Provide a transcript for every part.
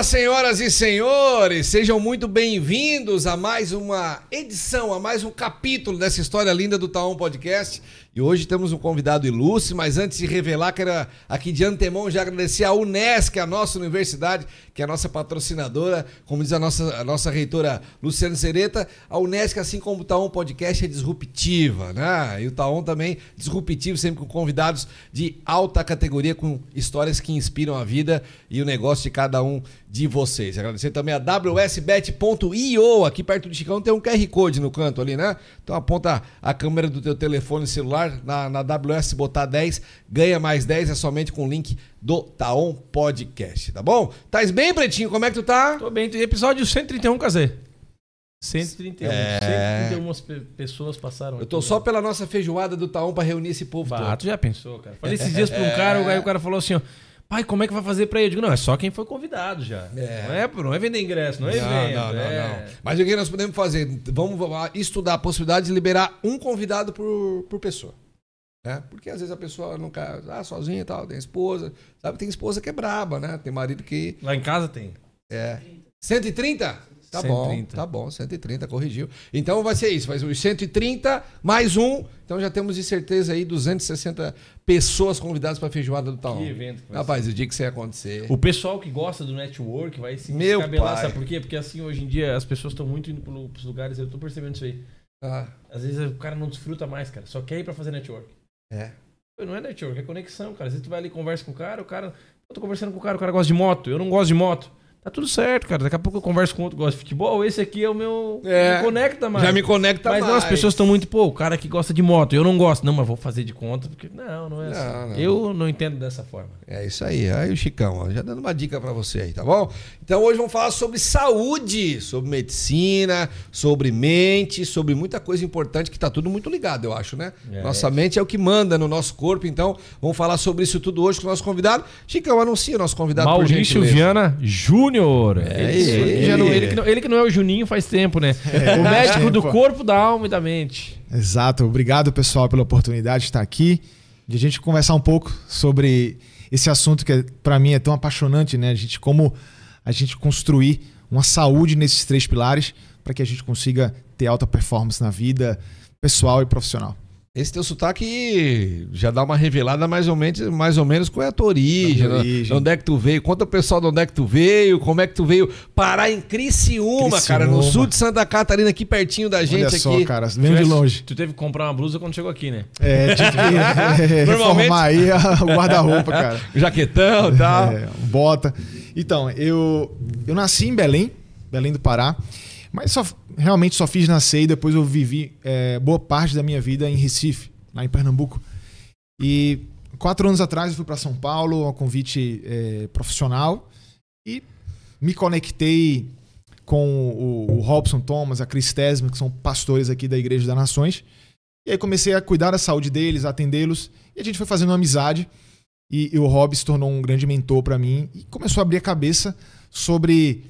Olá, senhoras e senhores, sejam muito bem-vindos a mais uma edição, a mais um capítulo dessa história linda do Taon Podcast. E hoje temos um convidado ilustre, mas antes de revelar, quero aqui de antemão já agradecer à Unesc, a nossa universidade, que é a nossa patrocinadora, como diz a nossa, a nossa reitora Luciana Sereta, a Unesc, assim como o Taon Podcast, é disruptiva, né? E o Taon também disruptivo, sempre com convidados de alta categoria, com histórias que inspiram a vida e o negócio de cada um de vocês. Agradecer também a wsbet.io, aqui perto do Chicão tem um QR Code no canto ali, né? Então aponta a câmera do teu telefone celular na, na WS botar 10, ganha mais 10, é somente com o link do Taon Podcast, tá bom? Tais bem, Pretinho? Como é que tu tá? Tô bem, episódio 131, Casê. 131, é... 131 pessoas passaram. Eu tô aqui, né? só né? pela nossa feijoada do Taon para reunir esse povo. Bah, todo. tu já pensou, cara? Falei é, esses dias pra um é, cara, aí é, o cara falou assim, ó. Pai, como é que vai fazer para ir? Eu digo, não, é só quem foi convidado já. É. Não, é, não é vender ingresso, não é vender. evento. Não, não, é... não. Mas o que nós podemos fazer? Vamos estudar a possibilidade de liberar um convidado por, por pessoa. Né? Porque às vezes a pessoa não quer, ah, sozinha e tal, tem esposa. Sabe, tem esposa que é braba, né? Tem marido que. Lá em casa tem. É. 130? Tá 130. bom, tá bom, 130, tá corrigiu. Então vai ser isso, faz os 130 mais um. Então já temos de certeza aí 260 pessoas convidadas para a feijoada do tal Que evento. Que Rapaz, ser. o dia que isso ia acontecer. O pessoal que gosta do network vai se Meu descabelar, pai. sabe por quê? Porque assim, hoje em dia as pessoas estão muito indo para os lugares, eu tô percebendo isso aí. Ah. Às vezes o cara não desfruta mais, cara, só quer ir para fazer network. É. Não é network, é conexão, cara. Às vezes tu vai ali conversa com o cara, o cara... Eu tô conversando com o cara, o cara gosta de moto, eu não gosto de moto. Tá tudo certo, cara. Daqui a pouco eu converso com outro que gosta de futebol. Esse aqui é o meu. É, me conecta mais. Já me conecta mas, mais. Mas não, as pessoas estão muito, pô, o cara que gosta de moto, eu não gosto. Não, mas vou fazer de conta. Porque... Não, não é não, assim. Não. Eu não entendo dessa forma. É isso aí. Aí o Chicão, ó, já dando uma dica para você aí, tá bom? Então hoje vamos falar sobre saúde, sobre medicina, sobre mente, sobre muita coisa importante que tá tudo muito ligado, eu acho, né? É, Nossa é. mente é o que manda no nosso corpo. Então vamos falar sobre isso tudo hoje com o nosso convidado. Chicão, anuncia o nosso convidado Maurício por gentileza. Viana Júnior. É isso. Ele, já não, ele, que não, ele que não é o Juninho faz tempo, né? É, o médico tempo. Né, do corpo, da alma e da mente. Exato. Obrigado, pessoal, pela oportunidade de estar aqui, de a gente conversar um pouco sobre esse assunto que, para mim, é tão apaixonante, né? A gente, como a gente construir uma saúde nesses três pilares para que a gente consiga ter alta performance na vida pessoal e profissional. Esse teu sotaque já dá uma revelada mais ou menos, mais ou menos qual é a tua origem, né? origem. onde é que tu veio, conta o pessoal de onde é que tu veio, como é que tu veio parar em Criciúma, Criciúma. cara, no sul de Santa Catarina, aqui pertinho da gente. Olha só, cara, vem de longe. Tu teve que comprar uma blusa quando chegou aqui, né? É, tive que Normalmente... aí o guarda-roupa, cara. Jaquetão e tal. É, bota. Então, eu, eu nasci em Belém, Belém do Pará, mas só realmente só fiz nascer e depois eu vivi é, boa parte da minha vida em Recife, lá em Pernambuco. E quatro anos atrás eu fui para São Paulo, a um convite é, profissional, e me conectei com o, o Robson Thomas, a Chris Tesma, que são pastores aqui da Igreja das Nações. E aí comecei a cuidar da saúde deles, atendê-los, e a gente foi fazendo uma amizade. E, e o Rob se tornou um grande mentor para mim e começou a abrir a cabeça sobre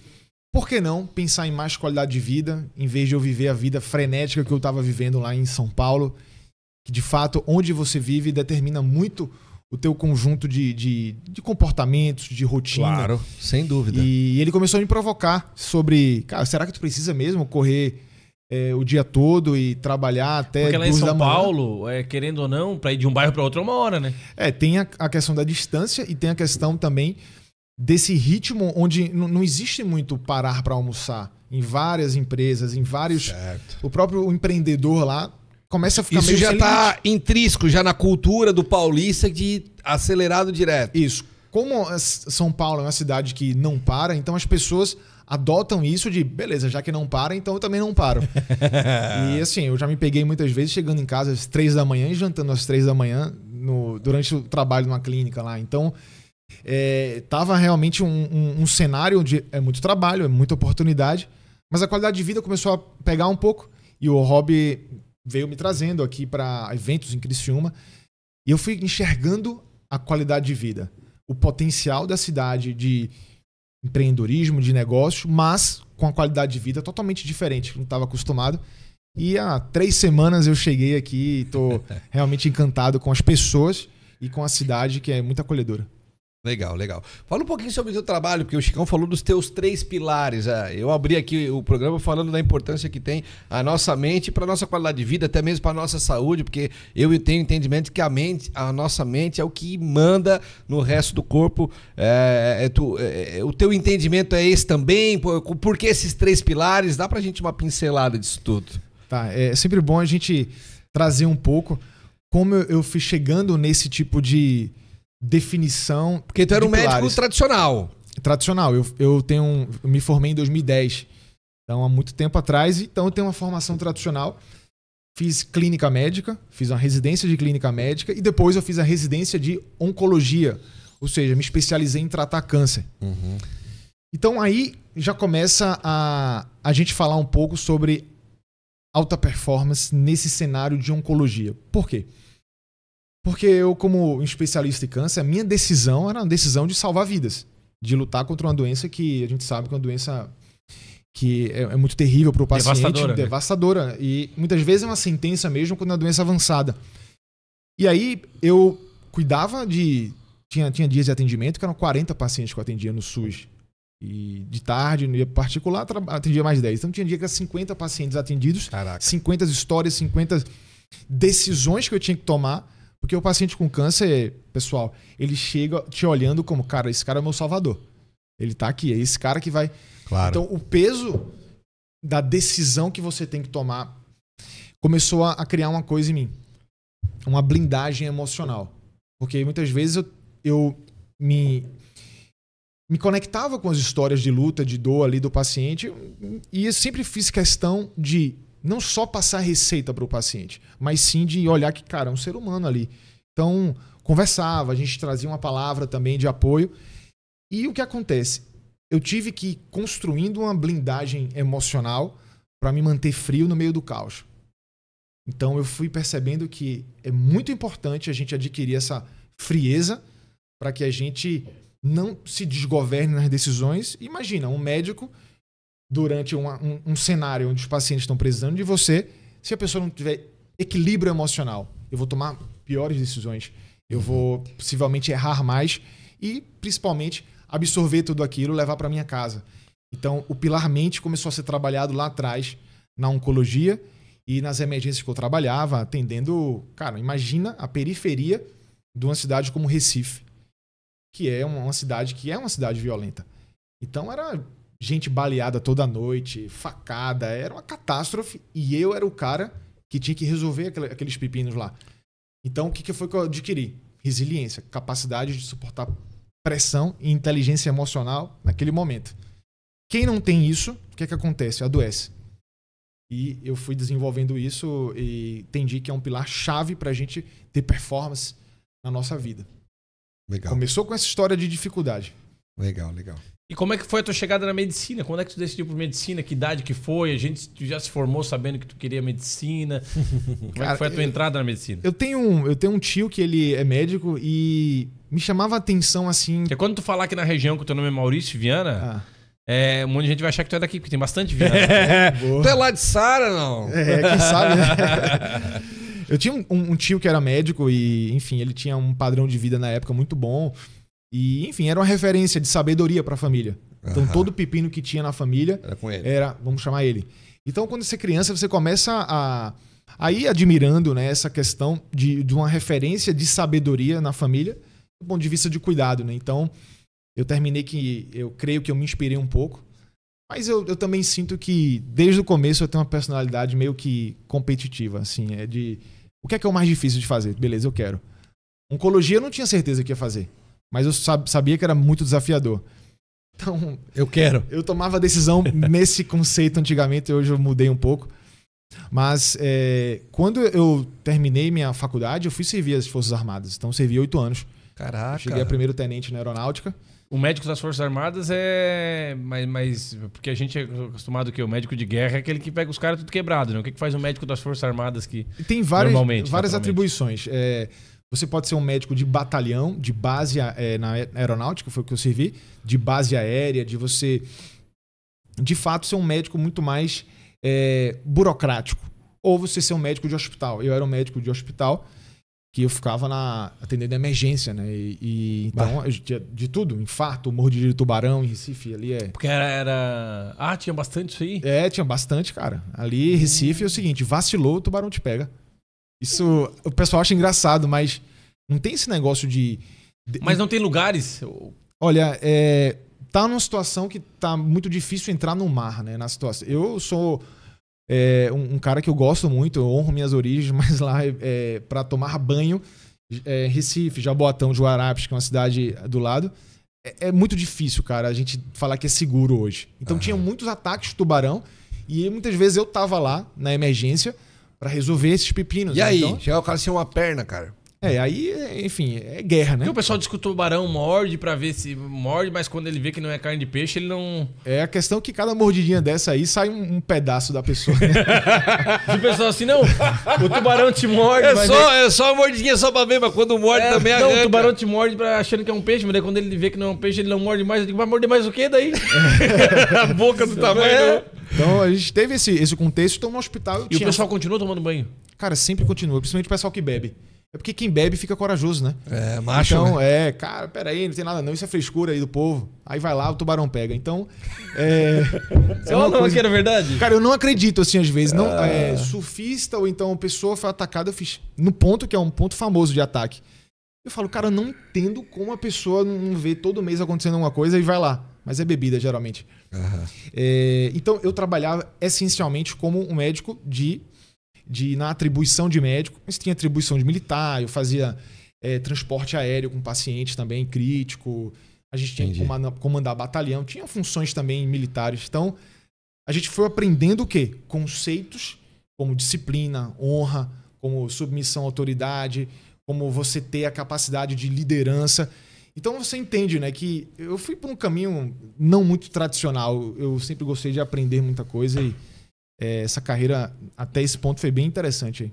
por que não pensar em mais qualidade de vida, em vez de eu viver a vida frenética que eu estava vivendo lá em São Paulo? Que de fato, onde você vive determina muito o teu conjunto de, de, de comportamentos, de rotina. Claro, sem dúvida. E ele começou a me provocar sobre, cara, será que tu precisa mesmo correr é, o dia todo e trabalhar até Porque lá em São Paulo, é, querendo ou não, para ir de um bairro para outro é uma hora, né? É, tem a, a questão da distância e tem a questão também desse ritmo onde não existe muito parar para almoçar em várias empresas, em vários. Certo. O próprio empreendedor lá começa a ficar Isso meio já está intrínseco já na cultura do paulista de acelerado direto. Isso. Como São Paulo é uma cidade que não para, então as pessoas adotam isso de, beleza, já que não para, então eu também não paro. e assim, eu já me peguei muitas vezes chegando em casa às três da manhã e jantando às três da manhã no, durante o trabalho numa clínica lá. Então, é, tava realmente um, um, um, cenário onde é muito trabalho, é muita oportunidade, mas a qualidade de vida começou a pegar um pouco e o hobby veio me trazendo aqui para eventos em Criciúma e eu fui enxergando a qualidade de vida, o potencial da cidade de empreendedorismo, de negócio, mas com a qualidade de vida totalmente diferente, não estava acostumado. E há três semanas eu cheguei aqui e estou realmente encantado com as pessoas e com a cidade que é muito acolhedora. Legal, legal. Fala um pouquinho sobre o seu trabalho, porque o Chicão falou dos teus três pilares. Ah, eu abri aqui o programa falando da importância que tem a nossa mente para a nossa qualidade de vida, até mesmo para a nossa saúde, porque eu tenho entendimento que a mente, a nossa mente é o que manda no resto do corpo. É, é tu, é, é o teu entendimento é esse também? Por, por que esses três pilares? Dá para a gente uma pincelada disso tudo. Tá, é sempre bom a gente trazer um pouco como eu fui chegando nesse tipo de definição. Porque tu era um médico tradicional. Tradicional. Eu, eu tenho. Eu me formei em 2010. Então, há muito tempo atrás. Então, eu tenho uma formação tradicional. Fiz clínica médica, fiz uma residência de clínica médica e depois eu fiz a residência de oncologia. Ou seja, me especializei em tratar câncer. Uhum. Então aí já começa a, a gente falar um pouco sobre alta performance nesse cenário de oncologia. Por quê? Porque eu, como especialista em câncer, a minha decisão era uma decisão de salvar vidas, de lutar contra uma doença que a gente sabe que é uma doença que é, é muito terrível para o paciente, devastadora, né? devastadora né? e muitas vezes é uma sentença mesmo quando é uma doença avançada. E aí eu cuidava de tinha tinha dias de atendimento que eram 40 pacientes que eu atendia no SUS. E de tarde, no dia particular, atendia mais 10. Então tinha dia que era 50 pacientes atendidos, Caraca. 50 histórias, 50 decisões que eu tinha que tomar porque o paciente com câncer, pessoal, ele chega te olhando como, cara, esse cara é meu salvador. Ele tá aqui, é esse cara que vai. Claro. Então, o peso da decisão que você tem que tomar começou a, criar uma coisa em mim. Uma blindagem emocional. Porque muitas vezes eu, eu me, me conectava com as histórias de luta, de dor ali do paciente e eu sempre fiz questão de não só passar receita para o paciente, mas sim de olhar que, cara, é um ser humano ali. Então, conversava, a gente trazia uma palavra também de apoio. E o que acontece? Eu tive que ir construindo uma blindagem emocional para me manter frio no meio do caos. Então eu fui percebendo que é muito importante a gente adquirir essa frieza para que a gente não se desgoverne nas decisões. Imagina, um médico durante uma, um, um cenário onde os pacientes estão precisando de você, se a pessoa não tiver equilíbrio emocional, eu vou tomar piores decisões, eu vou possivelmente errar mais e, principalmente, absorver tudo aquilo, levar para minha casa. Então, o pilar mente começou a ser trabalhado lá atrás na oncologia e nas emergências que eu trabalhava, atendendo, cara, imagina a periferia de uma cidade como Recife, que é uma, uma cidade que é uma cidade violenta. Então era gente baleada toda noite, facada, era uma catástrofe e eu era o cara que tinha que resolver aqueles pepinos lá. Então, o que foi que eu adquiri? Resiliência, capacidade de suportar pressão e inteligência emocional naquele momento. Quem não tem isso, o que é que acontece? Adoece. E eu fui desenvolvendo isso e entendi que é um pilar chave para a gente ter performance na nossa vida. Legal. Começou com essa história de dificuldade. Legal, legal. E como é que foi a tua chegada na medicina? Quando é que tu decidiu por medicina? Que idade que foi? A gente tu já se formou sabendo que tu queria medicina. Como Cara, é que foi a tua eu, entrada na medicina? Eu tenho, um, eu tenho um tio que ele é médico e me chamava a atenção assim. É quando tu falar aqui na região que o teu nome é Maurício Viana. Ah. É, um monte de gente vai achar que tu é daqui, porque tem bastante Viana. É, tu é lá de Sara, não? É, quem sabe, né? Eu tinha um, um tio que era médico e, enfim, ele tinha um padrão de vida na época muito bom. E, enfim, era uma referência de sabedoria para a família. Então, uhum. todo pepino que tinha na família era, com ele. era, vamos chamar ele. Então, quando você é criança, você começa a, a ir admirando né, essa questão de, de uma referência de sabedoria na família, do ponto de vista de cuidado. Né? Então, eu terminei que eu creio que eu me inspirei um pouco. Mas eu, eu também sinto que desde o começo eu tenho uma personalidade meio que competitiva, assim, é de o que é que é o mais difícil de fazer? Beleza, eu quero. Oncologia eu não tinha certeza que ia fazer. Mas eu sabia que era muito desafiador. Então. Eu quero. Eu tomava decisão nesse conceito antigamente, hoje eu mudei um pouco. Mas é, quando eu terminei minha faculdade, eu fui servir as Forças Armadas. Então, servi oito anos. Caraca. Cheguei a primeiro tenente na aeronáutica. O médico das Forças Armadas é. Mas, mas. Porque a gente é acostumado que o médico de guerra é aquele que pega os caras tudo quebrado, né? O que, que faz o médico das Forças Armadas que. Tem várias, várias atribuições. É você pode ser um médico de batalhão, de base é, na aeronáutica, foi o que eu servi, de base aérea, de você, de fato, ser um médico muito mais é, burocrático. Ou você ser um médico de hospital. Eu era um médico de hospital que eu ficava na atendendo emergência, né? E, e então eu tinha de tudo, infarto, morro de tubarão em Recife, ali é. Porque era, era, ah, tinha bastante isso aí. É, tinha bastante, cara. Ali Recife é o seguinte, vacilou, o tubarão te pega. Isso o pessoal acha engraçado, mas não tem esse negócio de. Mas não tem lugares? Olha, é, tá numa situação que tá muito difícil entrar no mar, né? Na situação. Eu sou é, um, um, cara que eu gosto muito, eu honro minhas origens, mas lá é, para tomar banho, é, Recife, Jaboatão, Juarapes, que é uma cidade do lado, é, é muito difícil, cara, a gente falar que é seguro hoje. Então uhum. tinha muitos ataques de tubarão e muitas vezes eu tava lá na emergência para resolver esses pepinos. E né? aí? Então... Chegar o cara sem uma perna, cara. É, aí, enfim, é guerra, né? o pessoal diz que o tubarão morde para ver se morde, mas quando ele vê que não é carne de peixe, ele não. É a questão que cada mordidinha dessa aí sai um, um pedaço da pessoa. Né? e o pessoal assim, não, o tubarão te morde. É, só, é... é só mordidinha só pra ver, mas quando morde é, também não, é arranca. Não, o tubarão te morde pra, achando que é um peixe, mas daí quando ele vê que não é um peixe, ele não morde mais. Eu digo, vai morder mais o quê daí? a boca do é. tamanho. É. Então a gente teve esse, esse contexto, então no hospital. e o pessoal continua tomando banho? Cara, sempre continua, principalmente o pessoal que bebe. É porque quem bebe fica corajoso, né? É, macho. Então, né? é, cara, peraí, não tem nada não, isso é frescura aí do povo. Aí vai lá, o tubarão pega. Então, é. é não, coisa... que era verdade? Cara, eu não acredito, assim, às vezes. Ah. Não, é, surfista ou então pessoa foi atacada, eu fiz. No ponto, que é um ponto famoso de ataque. Eu falo, cara, eu não entendo como a pessoa não vê todo mês acontecendo alguma coisa e vai lá mas é bebida geralmente. Uhum. É, então eu trabalhava essencialmente como um médico de, de na atribuição de médico, mas tinha atribuição de militar, eu fazia é, transporte aéreo com paciente também crítico, a gente tinha que comandar, comandar batalhão, tinha funções também militares. Então a gente foi aprendendo o quê? Conceitos como disciplina, honra, como submissão à autoridade, como você ter a capacidade de liderança. Então você entende, né, que eu fui por um caminho não muito tradicional. Eu sempre gostei de aprender muita coisa e é, essa carreira até esse ponto foi bem interessante. Aí.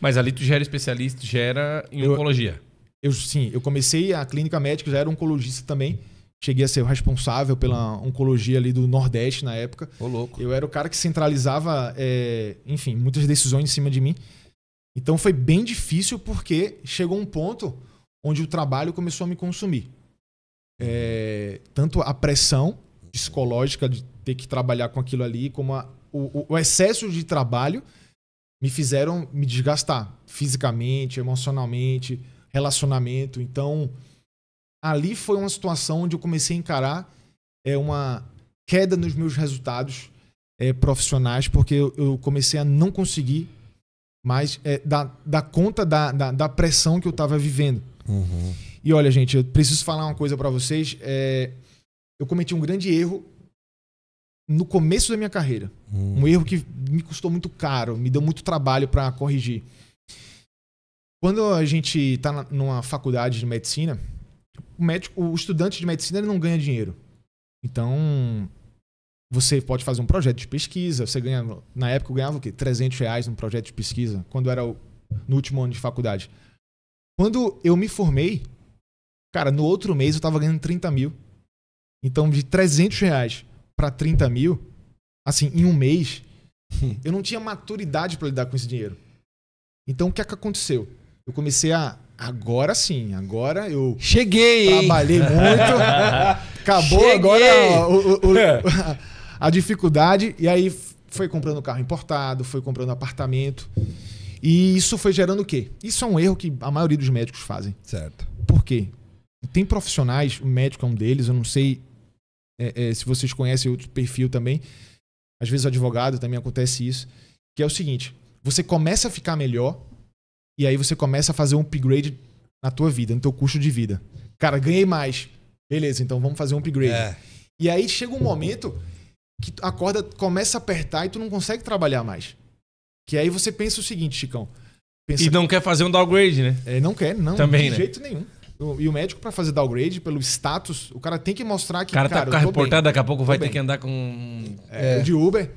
Mas ali tu já era especialista, já era em eu, oncologia. Eu sim, eu comecei a clínica médica, já era oncologista também. Cheguei a ser responsável pela oncologia ali do Nordeste na época. Ô, louco. Eu era o cara que centralizava, é, enfim, muitas decisões em cima de mim. Então foi bem difícil porque chegou um ponto onde o trabalho começou a me consumir. É, tanto a pressão psicológica de ter que trabalhar com aquilo ali, como a, o, o, excesso de trabalho me fizeram me desgastar fisicamente, emocionalmente, relacionamento. Então, ali foi uma situação onde eu comecei a encarar é, uma queda nos meus resultados é, profissionais, porque eu, eu, comecei a não conseguir mais é, dar, dar conta da, da, da pressão que eu estava vivendo. Uhum. E olha, gente, eu preciso falar uma coisa para vocês. É, eu cometi um grande erro no começo da minha carreira. Uhum. Um erro que me custou muito caro, me deu muito trabalho para corrigir. Quando a gente está numa faculdade de medicina, o, médico, o estudante de medicina não ganha dinheiro. Então, você pode fazer um projeto de pesquisa. Você ganha, na época eu ganhava o quê? 300 reais num projeto de pesquisa, quando era o, no último ano de faculdade. Quando eu me formei, cara, no outro mês eu tava ganhando 30 mil. Então, de 300 reais para 30 mil, assim, em um mês, eu não tinha maturidade para lidar com esse dinheiro. Então, o que é que aconteceu? Eu comecei a. Agora sim, agora eu. Cheguei! Trabalhei hein? muito. acabou Cheguei. agora o, o, o, é. a dificuldade. E aí foi comprando carro importado, foi comprando apartamento. E isso foi gerando o quê? Isso é um erro que a maioria dos médicos fazem. Certo. Por quê? Tem profissionais, o médico é um deles, eu não sei é, é, se vocês conhecem outro perfil também, às vezes advogado também acontece isso, que é o seguinte, você começa a ficar melhor e aí você começa a fazer um upgrade na tua vida, no teu custo de vida. Cara, ganhei mais. Beleza, então vamos fazer um upgrade. É. E aí chega um momento que a corda começa a apertar e tu não consegue trabalhar mais. Que aí você pensa o seguinte, Chicão. e não que... quer fazer um downgrade, né? É, não quer, não. Também, de né? jeito nenhum. E o médico, para fazer downgrade, pelo status, o cara tem que mostrar que. O cara tá com o carro reportado, daqui a pouco vai bem. ter que andar com. É, é. De Uber.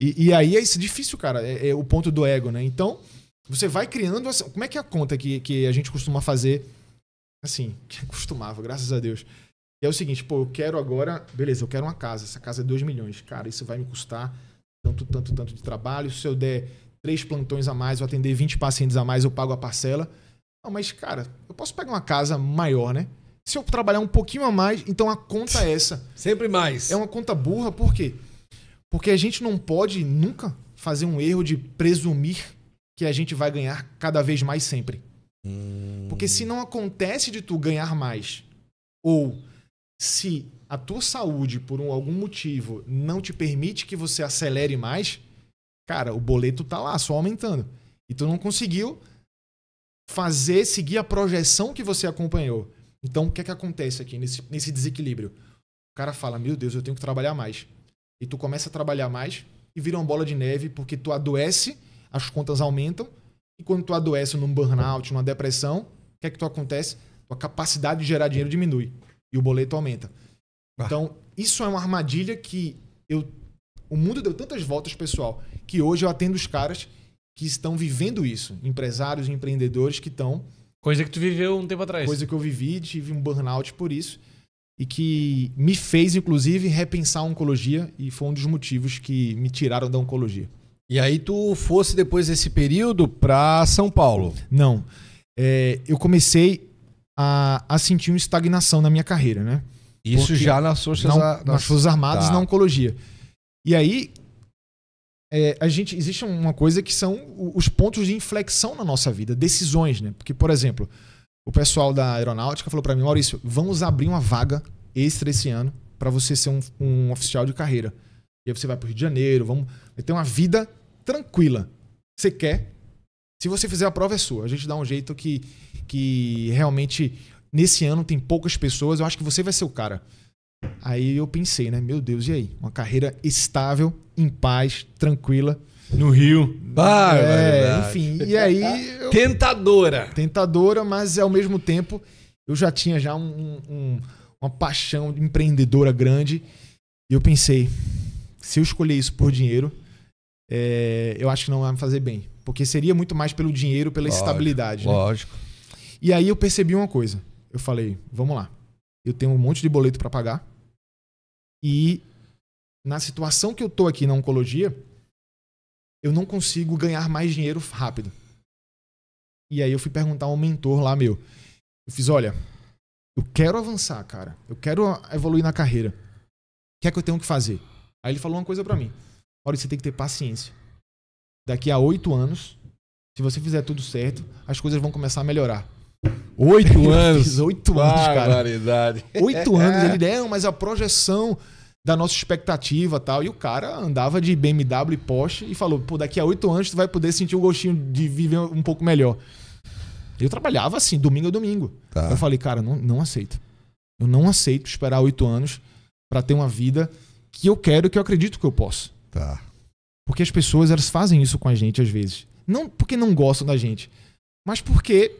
E, e, aí é isso, difícil, cara. É, é, o ponto do ego, né? Então, você vai criando. Como é que é a conta que, que a gente costuma fazer? Assim, que costumava, graças a Deus. E é o seguinte, pô, eu quero agora. Beleza, eu quero uma casa. Essa casa é 2 milhões. Cara, isso vai me custar tanto, tanto, tanto de trabalho. Se eu der três plantões a mais, eu atender 20 pacientes a mais, eu pago a parcela. Não, mas, cara, eu posso pegar uma casa maior, né? Se eu trabalhar um pouquinho a mais, então a conta é essa. Sempre mais. É uma conta burra, por quê? Porque a gente não pode nunca fazer um erro de presumir que a gente vai ganhar cada vez mais sempre. Hum. Porque se não acontece de tu ganhar mais, ou se a tua saúde, por algum motivo, não te permite que você acelere mais, cara, o boleto tá lá, só aumentando. E tu não conseguiu fazer, seguir a projeção que você acompanhou. Então, o que é que acontece aqui nesse, nesse desequilíbrio? O cara fala, meu Deus, eu tenho que trabalhar mais. E tu começa a trabalhar mais e vira uma bola de neve porque tu adoece, as contas aumentam. E quando tu adoece num burnout, numa depressão, o que é que tu acontece? Tua capacidade de gerar dinheiro diminui e o boleto aumenta. Então, isso é uma armadilha que eu o mundo deu tantas voltas, pessoal, que hoje eu atendo os caras que estão vivendo isso. Empresários, empreendedores que estão. Coisa que tu viveu um tempo atrás. Coisa que eu vivi, tive um burnout por isso. E que me fez, inclusive, repensar a oncologia. E foi um dos motivos que me tiraram da oncologia. E aí tu fosse depois desse período para São Paulo? Não. É, eu comecei a, a, sentir uma estagnação na minha carreira, né? Isso Porque já nas forças, na, nas forças armadas, tá. na oncologia. E aí, é, a gente existe uma coisa que são os pontos de inflexão na nossa vida, decisões, né? Porque, por exemplo, o pessoal da aeronáutica falou para mim, Maurício, vamos abrir uma vaga extra esse ano para você ser um, um, oficial de carreira. E aí você vai para o Rio de Janeiro, vamos ter uma vida tranquila. Você quer? Se você fizer a prova é sua. A gente dá um jeito que, que realmente nesse ano tem poucas pessoas. Eu acho que você vai ser o cara. Aí eu pensei, né? Meu Deus, e aí? Uma carreira estável, em paz, tranquila. No Rio. Ah, é, enfim. E aí. Eu... Tentadora. Tentadora, mas ao mesmo tempo eu já tinha já um, um, uma paixão empreendedora grande. E eu pensei, se eu escolher isso por dinheiro, é, eu acho que não vai me fazer bem. Porque seria muito mais pelo dinheiro, pela lógico, estabilidade. Né? Lógico. E aí eu percebi uma coisa. Eu falei, vamos lá. Eu tenho um monte de boleto para pagar. E na situação que eu tô aqui na oncologia, eu não consigo ganhar mais dinheiro rápido. E aí eu fui perguntar a um mentor lá meu. Eu fiz, olha, eu quero avançar, cara. Eu quero evoluir na carreira. O que é que eu tenho que fazer? Aí ele falou uma coisa para mim. Olha, você tem que ter paciência. Daqui a oito anos, se você fizer tudo certo, as coisas vão começar a melhorar. Oito anos. Oito anos, cara. Oito anos. Ele, não, é, mas a projeção da nossa expectativa tal. E o cara andava de BMW e Porsche e falou: pô, daqui a oito anos tu vai poder sentir o gostinho de viver um pouco melhor. Eu trabalhava assim, domingo a domingo. Tá. Eu falei, cara, não, não aceito. Eu não aceito esperar oito anos para ter uma vida que eu quero, que eu acredito que eu posso. Tá. Porque as pessoas elas fazem isso com a gente às vezes. Não porque não gostam da gente, mas porque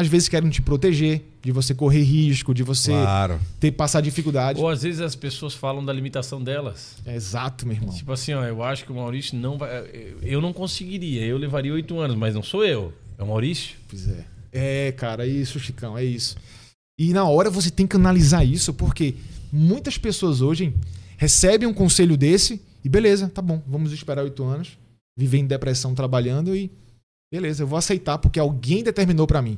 às vezes querem te proteger, de você correr risco, de você claro. ter passar dificuldade. Ou às vezes as pessoas falam da limitação delas. É exato, meu irmão. Tipo assim, ó, eu acho que o Maurício não vai. Eu não conseguiria, eu levaria oito anos, mas não sou eu. É o Maurício? Pois é. É, cara, é isso, Chicão, é isso. E na hora você tem que analisar isso, porque muitas pessoas hoje recebem um conselho desse e beleza, tá bom, vamos esperar oito anos, viver em depressão trabalhando e beleza, eu vou aceitar porque alguém determinou para mim.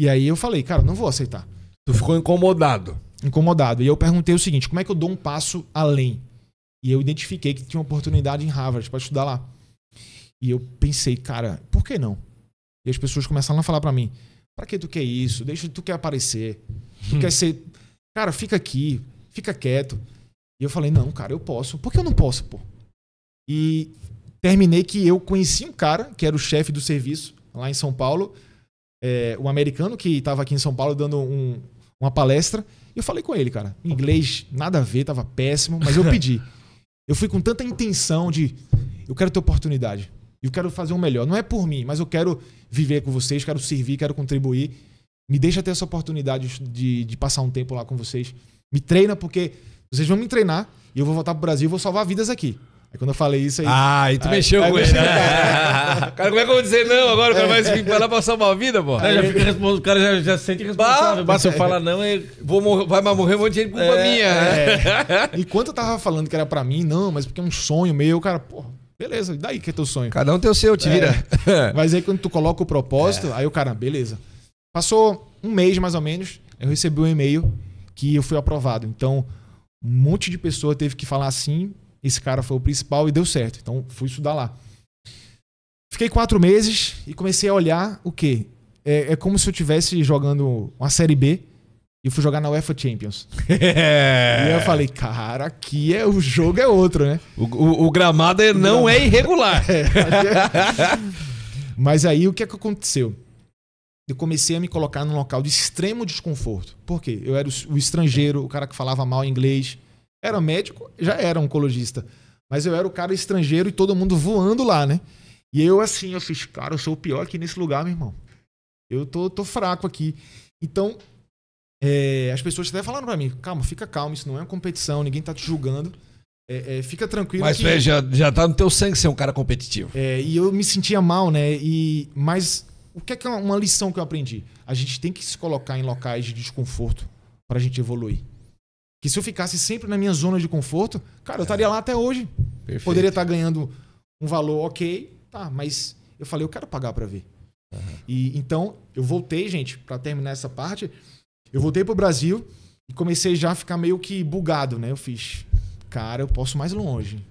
E aí eu falei, cara, não vou aceitar. Tu ficou incomodado. Incomodado. E eu perguntei o seguinte: como é que eu dou um passo além? E eu identifiquei que tinha uma oportunidade em Harvard para estudar lá. E eu pensei, cara, por que não? E as pessoas começaram a falar para mim: para que tu quer isso? Deixa tu quer aparecer. Tu quer hum. ser. Cara, fica aqui, fica quieto. E eu falei: não, cara, eu posso. Por que eu não posso, pô? E terminei que eu conheci um cara que era o chefe do serviço lá em São Paulo é, um americano que estava aqui em São Paulo dando um, uma palestra. E eu falei com ele, cara. Inglês, nada a ver, tava péssimo, mas eu pedi. eu fui com tanta intenção de. Eu quero ter oportunidade. Eu quero fazer o um melhor. Não é por mim, mas eu quero viver com vocês, quero servir, quero contribuir. Me deixa ter essa oportunidade de, de passar um tempo lá com vocês. Me treina, porque vocês vão me treinar e eu vou voltar pro Brasil e vou salvar vidas aqui. Aí quando eu falei isso aí. Ah, e tu aí, mexeu aí, com ele. Né? cara, como é que eu vou dizer não agora? O cara vai vir pra lá passar uma vida, pô. Aí, já fica o cara já, já se sente responsável. Bah, se eu falar não, ele... vou morrer, vai morrer um monte de gente culpa é, minha. Né? É. Enquanto eu tava falando que era pra mim, não, mas porque é um sonho meu, o cara, pô Beleza, daí que é teu sonho? Cada um tem o seu, te é. vira. É. Mas aí quando tu coloca o propósito, é. aí o cara, beleza. Passou um mês mais ou menos, eu recebi um e-mail que eu fui aprovado. Então, um monte de pessoa teve que falar assim esse cara foi o principal e deu certo. Então fui estudar lá. Fiquei quatro meses e comecei a olhar o quê? É, é como se eu estivesse jogando uma Série B e fui jogar na UEFA Champions. E eu falei, cara, aqui é, o jogo é outro, né? O, o, o gramado é, não é irregular. É, é, mas aí o que, é que aconteceu? Eu comecei a me colocar num local de extremo desconforto. Por quê? Eu era o, o estrangeiro, o cara que falava mal inglês era médico, já era oncologista. Mas eu era o cara estrangeiro e todo mundo voando lá, né? E eu assim, eu fiz, cara, eu sou o pior aqui nesse lugar, meu irmão. Eu tô, tô fraco aqui. Então, é, as pessoas até falaram para mim, calma, fica calmo, isso não é uma competição, ninguém tá te julgando. É, é, fica tranquilo. Mas que... já, já tá no teu sangue ser um cara competitivo. É, e eu me sentia mal, né? E, mas o que é, que é uma lição que eu aprendi? A gente tem que se colocar em locais de desconforto para a gente evoluir. Que se eu ficasse sempre na minha zona de conforto, cara, eu estaria lá até hoje. Perfeito. Poderia estar tá ganhando um valor ok, tá, mas eu falei, eu quero pagar para ver. Uhum. E então, eu voltei, gente, para terminar essa parte, eu voltei pro Brasil e comecei já a ficar meio que bugado, né? Eu fiz, cara, eu posso mais longe.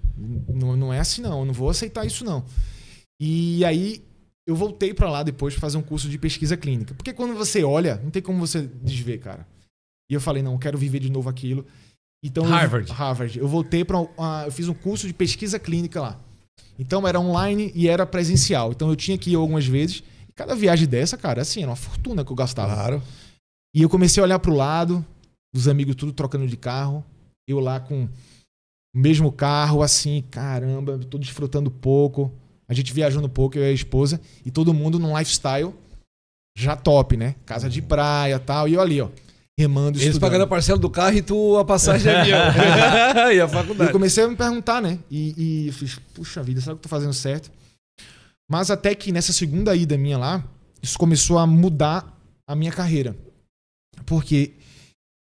Não, não é assim não, eu não vou aceitar isso não. E aí eu voltei para lá depois de fazer um curso de pesquisa clínica. Porque quando você olha, não tem como você desver, cara. E eu falei, não, eu quero viver de novo aquilo. Então, Harvard. Eu, Harvard. Eu voltei para. Eu fiz um curso de pesquisa clínica lá. Então era online e era presencial. Então eu tinha que ir algumas vezes. E cada viagem dessa, cara, assim, era uma fortuna que eu gastava. Claro. E eu comecei a olhar pro lado, os amigos tudo trocando de carro. Eu lá com o mesmo carro, assim, caramba, tô desfrutando pouco. A gente viajando pouco, eu e a esposa. E todo mundo num lifestyle já top, né? Casa de uhum. praia tal. E eu ali, ó remando Eles estudando. pagando a parcela do carro e tu a passagem de é avião. e a faculdade. Eu comecei a me perguntar, né? E, e eu fiz, puxa vida, será que eu tô fazendo certo? Mas até que nessa segunda ida minha lá, isso começou a mudar a minha carreira. Porque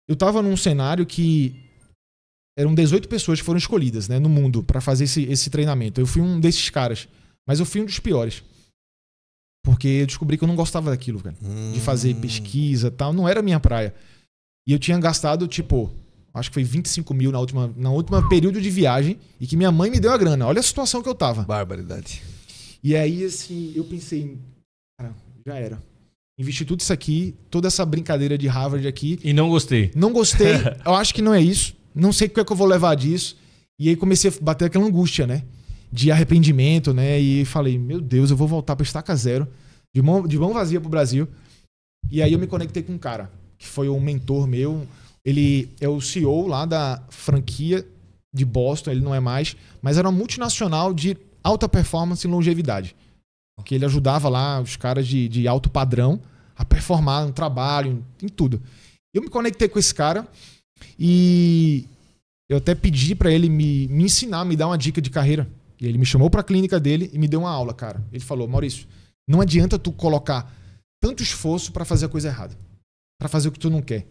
eu tava num cenário que eram 18 pessoas que foram escolhidas, né, no mundo para fazer esse, esse treinamento. Eu fui um desses caras, mas eu fui um dos piores. Porque eu descobri que eu não gostava daquilo, cara. Hum. De fazer pesquisa tal. Não era minha praia. E eu tinha gastado, tipo, acho que foi 25 mil na última, na última período de viagem e que minha mãe me deu a grana. Olha a situação que eu tava. Barbaridade. E aí, assim, eu pensei, cara, já era. Investi tudo isso aqui, toda essa brincadeira de Harvard aqui. E não gostei. Não gostei. eu acho que não é isso. Não sei o que é que eu vou levar disso. E aí comecei a bater aquela angústia, né? De arrependimento, né? E falei, meu Deus, eu vou voltar pra estaca zero. De mão, de mão vazia pro Brasil. E aí eu me conectei com um cara que foi um mentor meu. Ele é o CEO lá da franquia de Boston, ele não é mais, mas era uma multinacional de alta performance e longevidade. Que ele ajudava lá os caras de, de alto padrão a performar no trabalho, em tudo. Eu me conectei com esse cara e eu até pedi para ele me, me ensinar, me dar uma dica de carreira. E ele me chamou para a clínica dele e me deu uma aula, cara. Ele falou: Maurício, não adianta tu colocar tanto esforço para fazer a coisa errada para fazer o que tu não quer.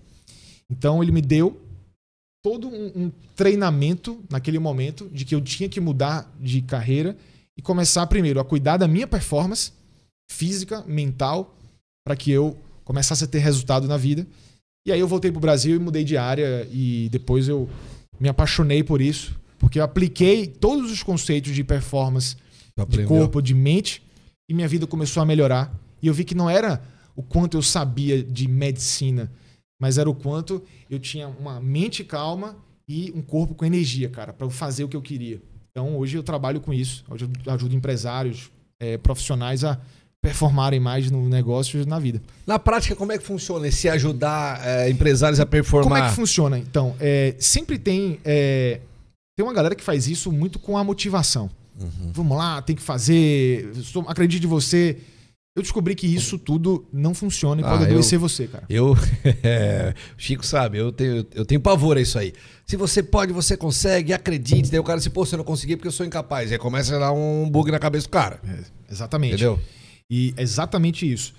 Então ele me deu todo um, um, treinamento naquele momento de que eu tinha que mudar de carreira e começar primeiro a cuidar da minha performance física, mental, para que eu começasse a ter resultado na vida. E aí eu voltei pro Brasil e mudei de área e depois eu me apaixonei por isso, porque eu apliquei todos os conceitos de performance, de corpo, de mente e minha vida começou a melhorar. E eu vi que não era o quanto eu sabia de medicina, mas era o quanto eu tinha uma mente calma e um corpo com energia, cara, para fazer o que eu queria. Então hoje eu trabalho com isso. Hoje eu ajudo empresários, é, profissionais a performarem mais no negócio e na vida. Na prática, como é que funciona esse ajudar é, empresários a performar? Como é que funciona? Então, é, sempre tem é, tem uma galera que faz isso muito com a motivação. Uhum. Vamos lá, tem que fazer. Acredite em você, eu descobri que isso tudo não funciona e pode ah, adoecer eu, você, cara. Eu. É, Chico sabe, eu tenho, eu tenho pavor a isso aí. Se você pode, você consegue, acredite. Daí o cara se, pô, você não conseguir é porque eu sou incapaz. Aí começa a dar um bug na cabeça do cara. É, exatamente. Entendeu? E é exatamente isso.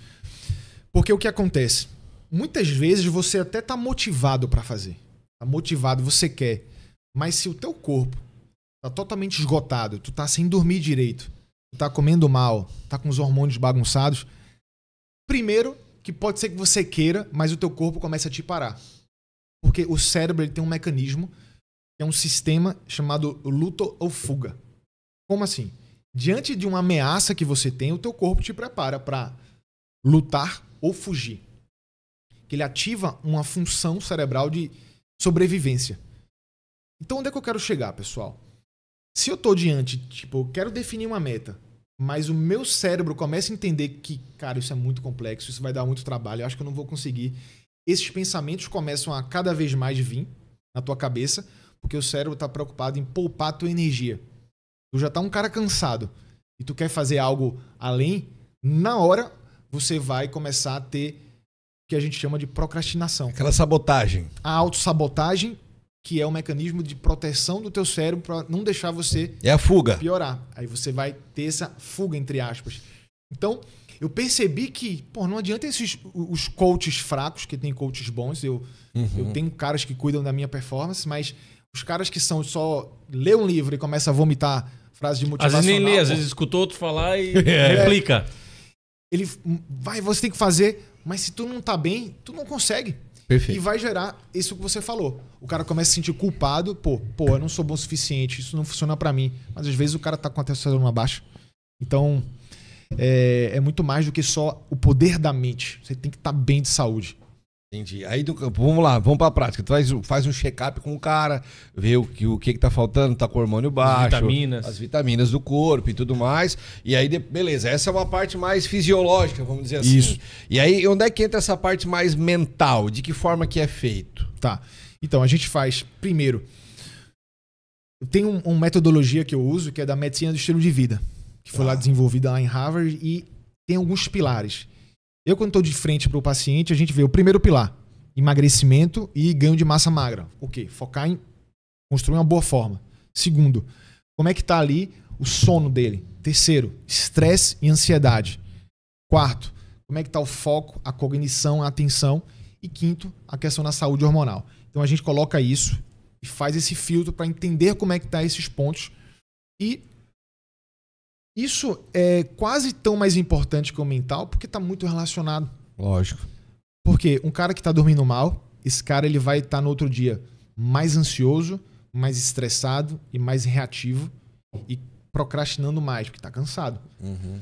Porque o que acontece? Muitas vezes você até tá motivado para fazer. Tá motivado, você quer. Mas se o teu corpo tá totalmente esgotado, tu tá sem dormir direito, tá comendo mal, tá com os hormônios bagunçados, primeiro que pode ser que você queira, mas o teu corpo começa a te parar. Porque o cérebro ele tem um mecanismo, é um sistema chamado luto ou fuga. Como assim? Diante de uma ameaça que você tem, o teu corpo te prepara para lutar ou fugir. Que ele ativa uma função cerebral de sobrevivência. Então onde é que eu quero chegar, pessoal? Se eu tô diante, tipo, eu quero definir uma meta, mas o meu cérebro começa a entender que, cara, isso é muito complexo, isso vai dar muito trabalho, eu acho que eu não vou conseguir. Esses pensamentos começam a cada vez mais vir na tua cabeça, porque o cérebro está preocupado em poupar a tua energia. Tu já tá um cara cansado e tu quer fazer algo além, na hora você vai começar a ter o que a gente chama de procrastinação. Aquela sabotagem. A autossabotagem que é um mecanismo de proteção do teu cérebro para não deixar você é a fuga piorar. Aí você vai ter essa fuga entre aspas. Então eu percebi que pô, não adianta esses os coaches fracos que tem coaches bons. Eu uhum. eu tenho caras que cuidam da minha performance, mas os caras que são só lê um livro e começa a vomitar frases de motivação. Às vezes nem lê, às vezes escutou outro falar e é. replica. Ele vai, você tem que fazer, mas se tu não tá bem, tu não consegue. Perfeito. E vai gerar isso que você falou. O cara começa a se sentir culpado, pô, pô, eu não sou bom o suficiente, isso não funciona para mim. Mas às vezes o cara tá com a testosterona baixa. Então, é, é, muito mais do que só o poder da mente. Você tem que estar tá bem de saúde. Entendi. Aí do, campo, vamos lá, vamos pra prática. Tu faz, faz um check-up com o cara, vê o que, o que, que tá faltando, tá com hormônio baixo. As vitaminas. As vitaminas do corpo e tudo mais. E aí, beleza, essa é uma parte mais fisiológica, vamos dizer assim. Isso. E aí, onde é que entra essa parte mais mental? De que forma que é feito? Tá. Então, a gente faz, primeiro, tem um, uma metodologia que eu uso, que é da medicina do estilo de vida, que foi lá tá. desenvolvida lá em Harvard e tem alguns pilares. Eu, quando estou de frente para o paciente, a gente vê o primeiro pilar: emagrecimento e ganho de massa magra. O quê? Focar em construir uma boa forma. Segundo, como é que está ali o sono dele? Terceiro, estresse e ansiedade. Quarto, como é que está o foco, a cognição, a atenção. E quinto, a questão da saúde hormonal. Então a gente coloca isso e faz esse filtro para entender como é que tá esses pontos e isso é quase tão mais importante que o mental, porque está muito relacionado. Lógico. Porque um cara que está dormindo mal, esse cara ele vai estar tá no outro dia mais ansioso, mais estressado e mais reativo e procrastinando mais, porque está cansado. Uhum.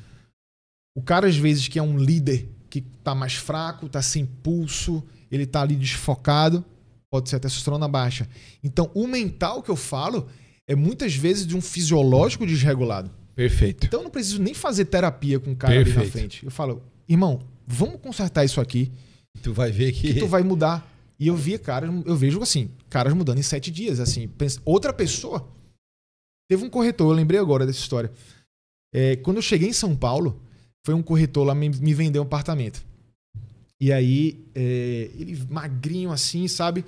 O cara, às vezes, que é um líder que está mais fraco, está sem pulso, ele está ali desfocado, pode ser até testosterona baixa. Então, o mental que eu falo é muitas vezes de um fisiológico desregulado. Perfeito. Então eu não preciso nem fazer terapia com o cara Perfeito. ali na frente. Eu falo, irmão, vamos consertar isso aqui. Tu vai ver que... que tu vai mudar. E eu via caras, eu vejo assim, caras mudando em sete dias, assim. Outra pessoa. Teve um corretor, eu lembrei agora dessa história. É, quando eu cheguei em São Paulo, foi um corretor lá me, me vender um apartamento. E aí, é, ele magrinho assim, sabe?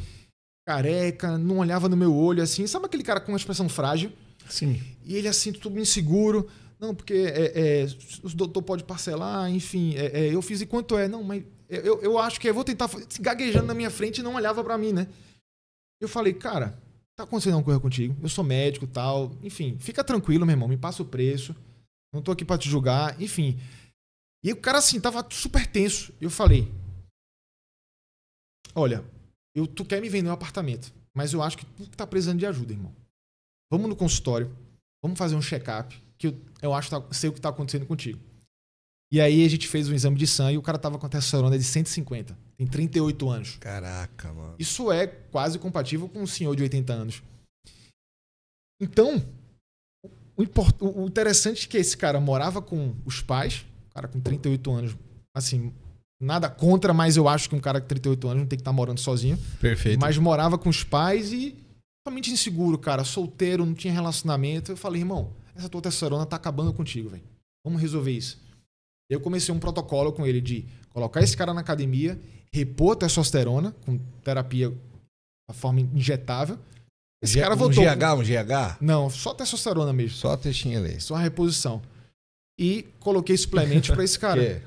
Careca, não olhava no meu olho assim. Sabe aquele cara com uma expressão frágil? Sim. E ele é assim, tudo inseguro. Não, porque é, é, o doutor pode parcelar, enfim, é, é eu fiz e quanto é? Não, mas eu, eu acho que eu vou tentar. Gaguejando na minha frente e não olhava para mim, né? Eu falei, cara, tá acontecendo alguma coisa contigo? Eu sou médico tal. Enfim, fica tranquilo, meu irmão, me passa o preço. Não tô aqui para te julgar, enfim. E o cara, assim, tava super tenso. Eu falei: Olha, eu, tu quer me vender um apartamento, mas eu acho que tu tá precisando de ajuda, irmão. Vamos no consultório, vamos fazer um check-up, que eu, eu acho que tá, sei o que está acontecendo contigo. E aí a gente fez um exame de sangue e o cara tava com a testosterona de 150. Tem 38 anos. Caraca, mano. Isso é quase compatível com um senhor de 80 anos. Então, o, import, o interessante é que esse cara morava com os pais, O cara com 38 anos, assim, nada contra, mas eu acho que um cara com 38 anos não tem que estar tá morando sozinho. Perfeito. Mas morava com os pais e totalmente inseguro, cara, solteiro, não tinha relacionamento. Eu falei, irmão, essa tua testosterona tá acabando contigo, velho. Vamos resolver isso. Eu comecei um protocolo com ele de colocar esse cara na academia, repor a testosterona com terapia a forma injetável. Esse G cara voltou. Um GH, um GH? Não, só testosterona mesmo. Só a textinha ali. Só a reposição. E coloquei suplemento para esse cara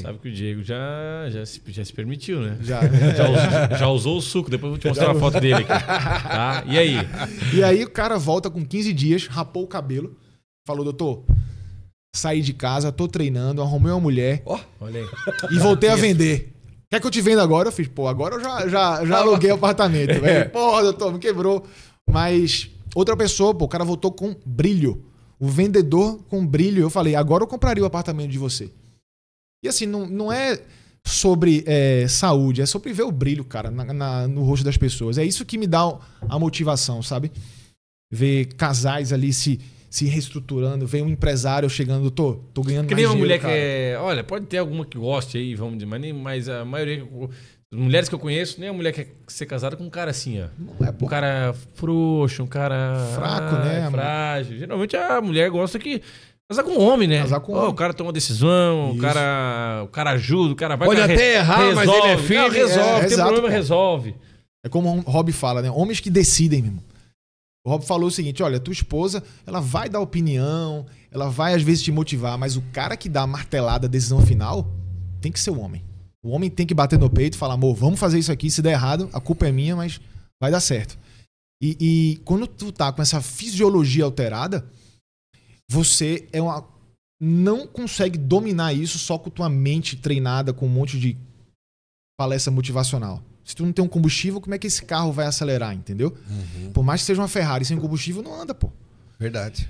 sabe que o Diego já, já, se, já se permitiu, né? Já. já, usou, já usou o suco, depois vou te mostrar já a foto dele aqui. Tá? E aí? E aí o cara volta com 15 dias, rapou o cabelo, falou, doutor, saí de casa, tô treinando, arrumei uma mulher. Ó, oh, olha aí. E voltei a vender. Quer que eu te venda agora? Eu fiz, pô, agora eu já, já, já aluguei o apartamento. É. Porra, doutor, me quebrou. Mas outra pessoa, pô, o cara voltou com brilho. O vendedor com brilho. Eu falei, agora eu compraria o apartamento de você. E assim, não, não é sobre é, saúde, é sobre ver o brilho, cara, na, na, no rosto das pessoas. É isso que me dá a motivação, sabe? Ver casais ali se, se reestruturando, ver um empresário chegando, tô, tô ganhando que mais nem uma mulher cara. que é. Olha, pode ter alguma que goste aí, vamos dizer, mas, nem, mas a maioria. Mulheres que eu conheço, nem a mulher quer é, ser casada com um cara assim, ó. é, Um cara frouxo, um cara. Fraco, né? Frágil. Geralmente a mulher gosta que Casar com o homem, né? Casar com oh, homem. O cara toma decisão, o cara, o cara ajuda, o cara vai... Pode até errar, resolve, mas ele é filho. Não, é, resolve, é, tem exato, problema, cara. resolve. É como o Rob fala, né? Homens que decidem, mesmo. O Rob falou o seguinte, olha, tua esposa, ela vai dar opinião, ela vai às vezes te motivar, mas o cara que dá a martelada, a decisão final, tem que ser o homem. O homem tem que bater no peito e falar, amor, vamos fazer isso aqui, se der errado, a culpa é minha, mas vai dar certo. E, e quando tu tá com essa fisiologia alterada, você é uma não consegue dominar isso só com tua mente treinada com um monte de palestra motivacional. Se tu não tem um combustível, como é que esse carro vai acelerar, entendeu? Uhum. Por mais que seja uma Ferrari sem combustível, não anda, pô. Verdade.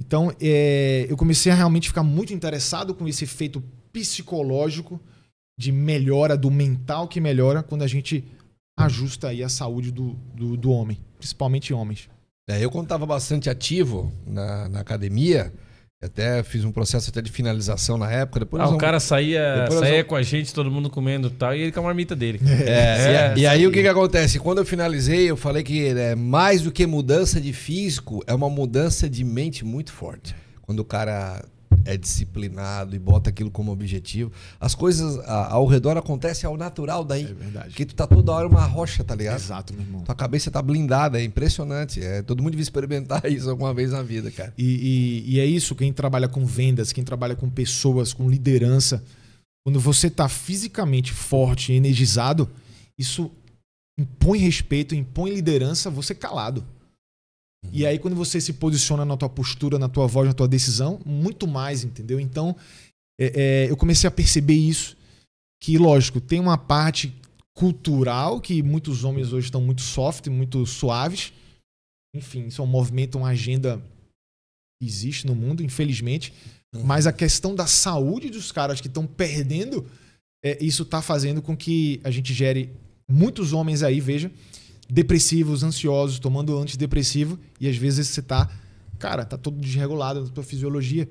Então, é, eu comecei a realmente ficar muito interessado com esse efeito psicológico de melhora do mental que melhora quando a gente ajusta aí a saúde do, do, do homem, principalmente homens. É, eu, quando estava bastante ativo na, na academia, até fiz um processo até de finalização na época. Depois ah, vamos... o cara saía, Depois saía vamos... com a gente, todo mundo comendo tal, e ele com a marmita dele. É, é, é, e aí o que, que acontece? Quando eu finalizei, eu falei que é, mais do que mudança de físico, é uma mudança de mente muito forte. Quando o cara é disciplinado e bota aquilo como objetivo. As coisas a, ao redor acontecem ao natural daí. É verdade. Que tu tá toda hora uma rocha, tá ligado? Exato, meu irmão. Tua cabeça tá blindada, é impressionante. É, todo mundo devia experimentar isso alguma vez na vida, cara. E, e, e é isso, quem trabalha com vendas, quem trabalha com pessoas, com liderança. Quando você tá fisicamente forte, energizado, isso impõe respeito, impõe liderança, você calado. E aí, quando você se posiciona na tua postura, na tua voz, na tua decisão, muito mais, entendeu? Então, é, é, eu comecei a perceber isso. Que, lógico, tem uma parte cultural que muitos homens hoje estão muito soft, muito suaves. Enfim, isso é um movimento, uma agenda que existe no mundo, infelizmente. Uhum. Mas a questão da saúde dos caras que estão perdendo, é, isso está fazendo com que a gente gere muitos homens aí, veja, depressivos, ansiosos, tomando antidepressivo e às vezes você tá, cara, tá todo desregulado na tua fisiologia.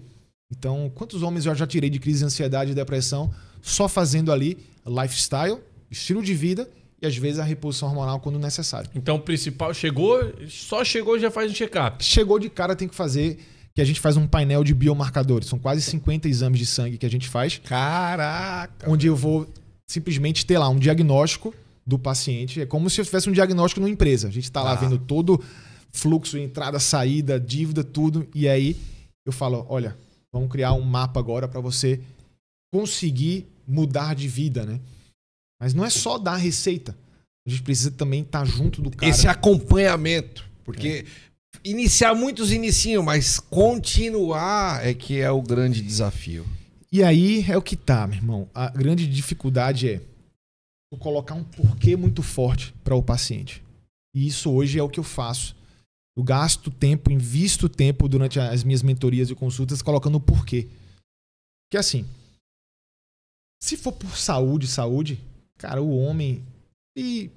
Então, quantos homens eu já tirei de crise de ansiedade e depressão só fazendo ali lifestyle, estilo de vida e às vezes a reposição hormonal quando necessário. Então, o principal chegou, só chegou já faz um check-up. Chegou de cara tem que fazer que a gente faz um painel de biomarcadores. São quase 50 exames de sangue que a gente faz. Caraca! Onde eu vou simplesmente ter lá um diagnóstico do paciente. É como se eu tivesse um diagnóstico numa empresa. A gente está lá ah. vendo todo fluxo, entrada, saída, dívida, tudo. E aí eu falo: olha, vamos criar um mapa agora para você conseguir mudar de vida, né? Mas não é só dar a receita. A gente precisa também estar tá junto do cara. Esse acompanhamento. Porque é. iniciar muitos iniciam, mas continuar é que é o grande desafio. E aí é o que tá, meu irmão. A grande dificuldade é tu colocar um porquê muito forte para o paciente. E isso hoje é o que eu faço. Eu gasto tempo, invisto tempo durante as minhas mentorias e consultas colocando o porquê. Que assim, se for por saúde, saúde, cara, o homem e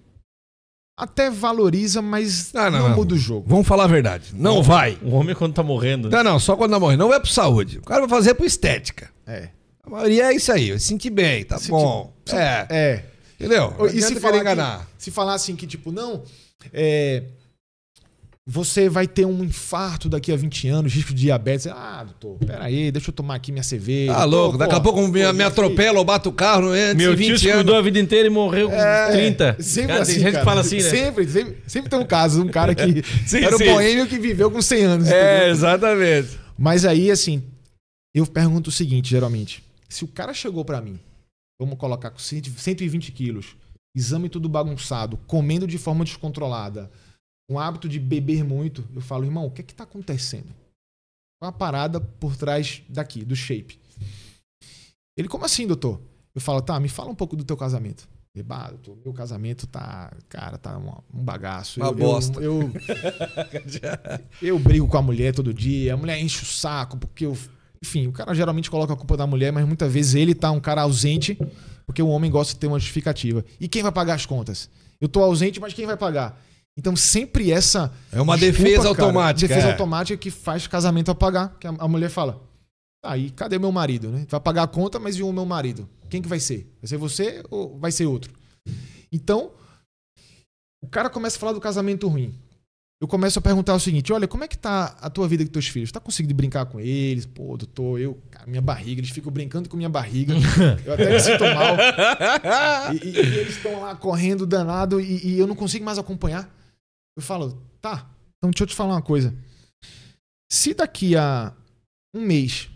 até valoriza, mas ah, não, não, muda o jogo. Vamos falar a verdade. Não o vai. O homem quando tá morrendo. Né? Não, não, só quando tá morrendo. Não é por saúde. O cara vai fazer por estética. É. A maioria é isso aí. Eu senti bem, tá bom. É. É. é. Entendeu? Não e se falar enganar? Que, se falar assim que, tipo, não, é, você vai ter um infarto daqui a 20 anos, risco de diabetes. Ah, doutor, peraí, deixa eu tomar aqui minha cerveja. Ah, louco, daqui a pouco me, me atropela ou bato o carro. Né, antes, Meu tio estudou a vida inteira e morreu com é, 30. Sempre cara, assim, tem gente cara. fala assim, né? Sempre, sempre, sempre tem um caso um cara que sim, era sim. boêmio que viveu com 100 anos. É, entendeu? exatamente. Mas aí, assim, eu pergunto o seguinte, geralmente. Se o cara chegou para mim vamos colocar com 120 quilos, exame tudo bagunçado, comendo de forma descontrolada, um hábito de beber muito, eu falo, irmão, o que é que tá acontecendo? Qual a parada por trás daqui, do shape? Ele, como assim, doutor? Eu falo, tá, me fala um pouco do teu casamento. meu casamento tá, cara, tá um, um bagaço. Uma eu, bosta. Eu, eu, eu brigo com a mulher todo dia, a mulher enche o saco porque eu enfim, o cara geralmente coloca a culpa da mulher, mas muitas vezes ele tá um cara ausente, porque o homem gosta de ter uma justificativa. E quem vai pagar as contas? Eu tô ausente, mas quem vai pagar? Então sempre essa. É uma desculpa, defesa cara, automática. Defesa é. automática que faz casamento apagar. Que a, mulher fala: tá, e cadê meu marido? Né? Vai pagar a conta, mas e o meu marido? Quem que vai ser? Vai ser você ou vai ser outro? Então, o cara começa a falar do casamento ruim eu começo a perguntar o seguinte: olha, como é que tá a tua vida com teus filhos? Tá conseguindo brincar com eles? Pô, doutor, eu, cara, minha barriga, eles ficam brincando com minha barriga. eu até me sinto mal. E, e, e eles estão lá correndo danado e, e, eu não consigo mais acompanhar. Eu falo, tá, então deixa eu te falar uma coisa. Se daqui a um mês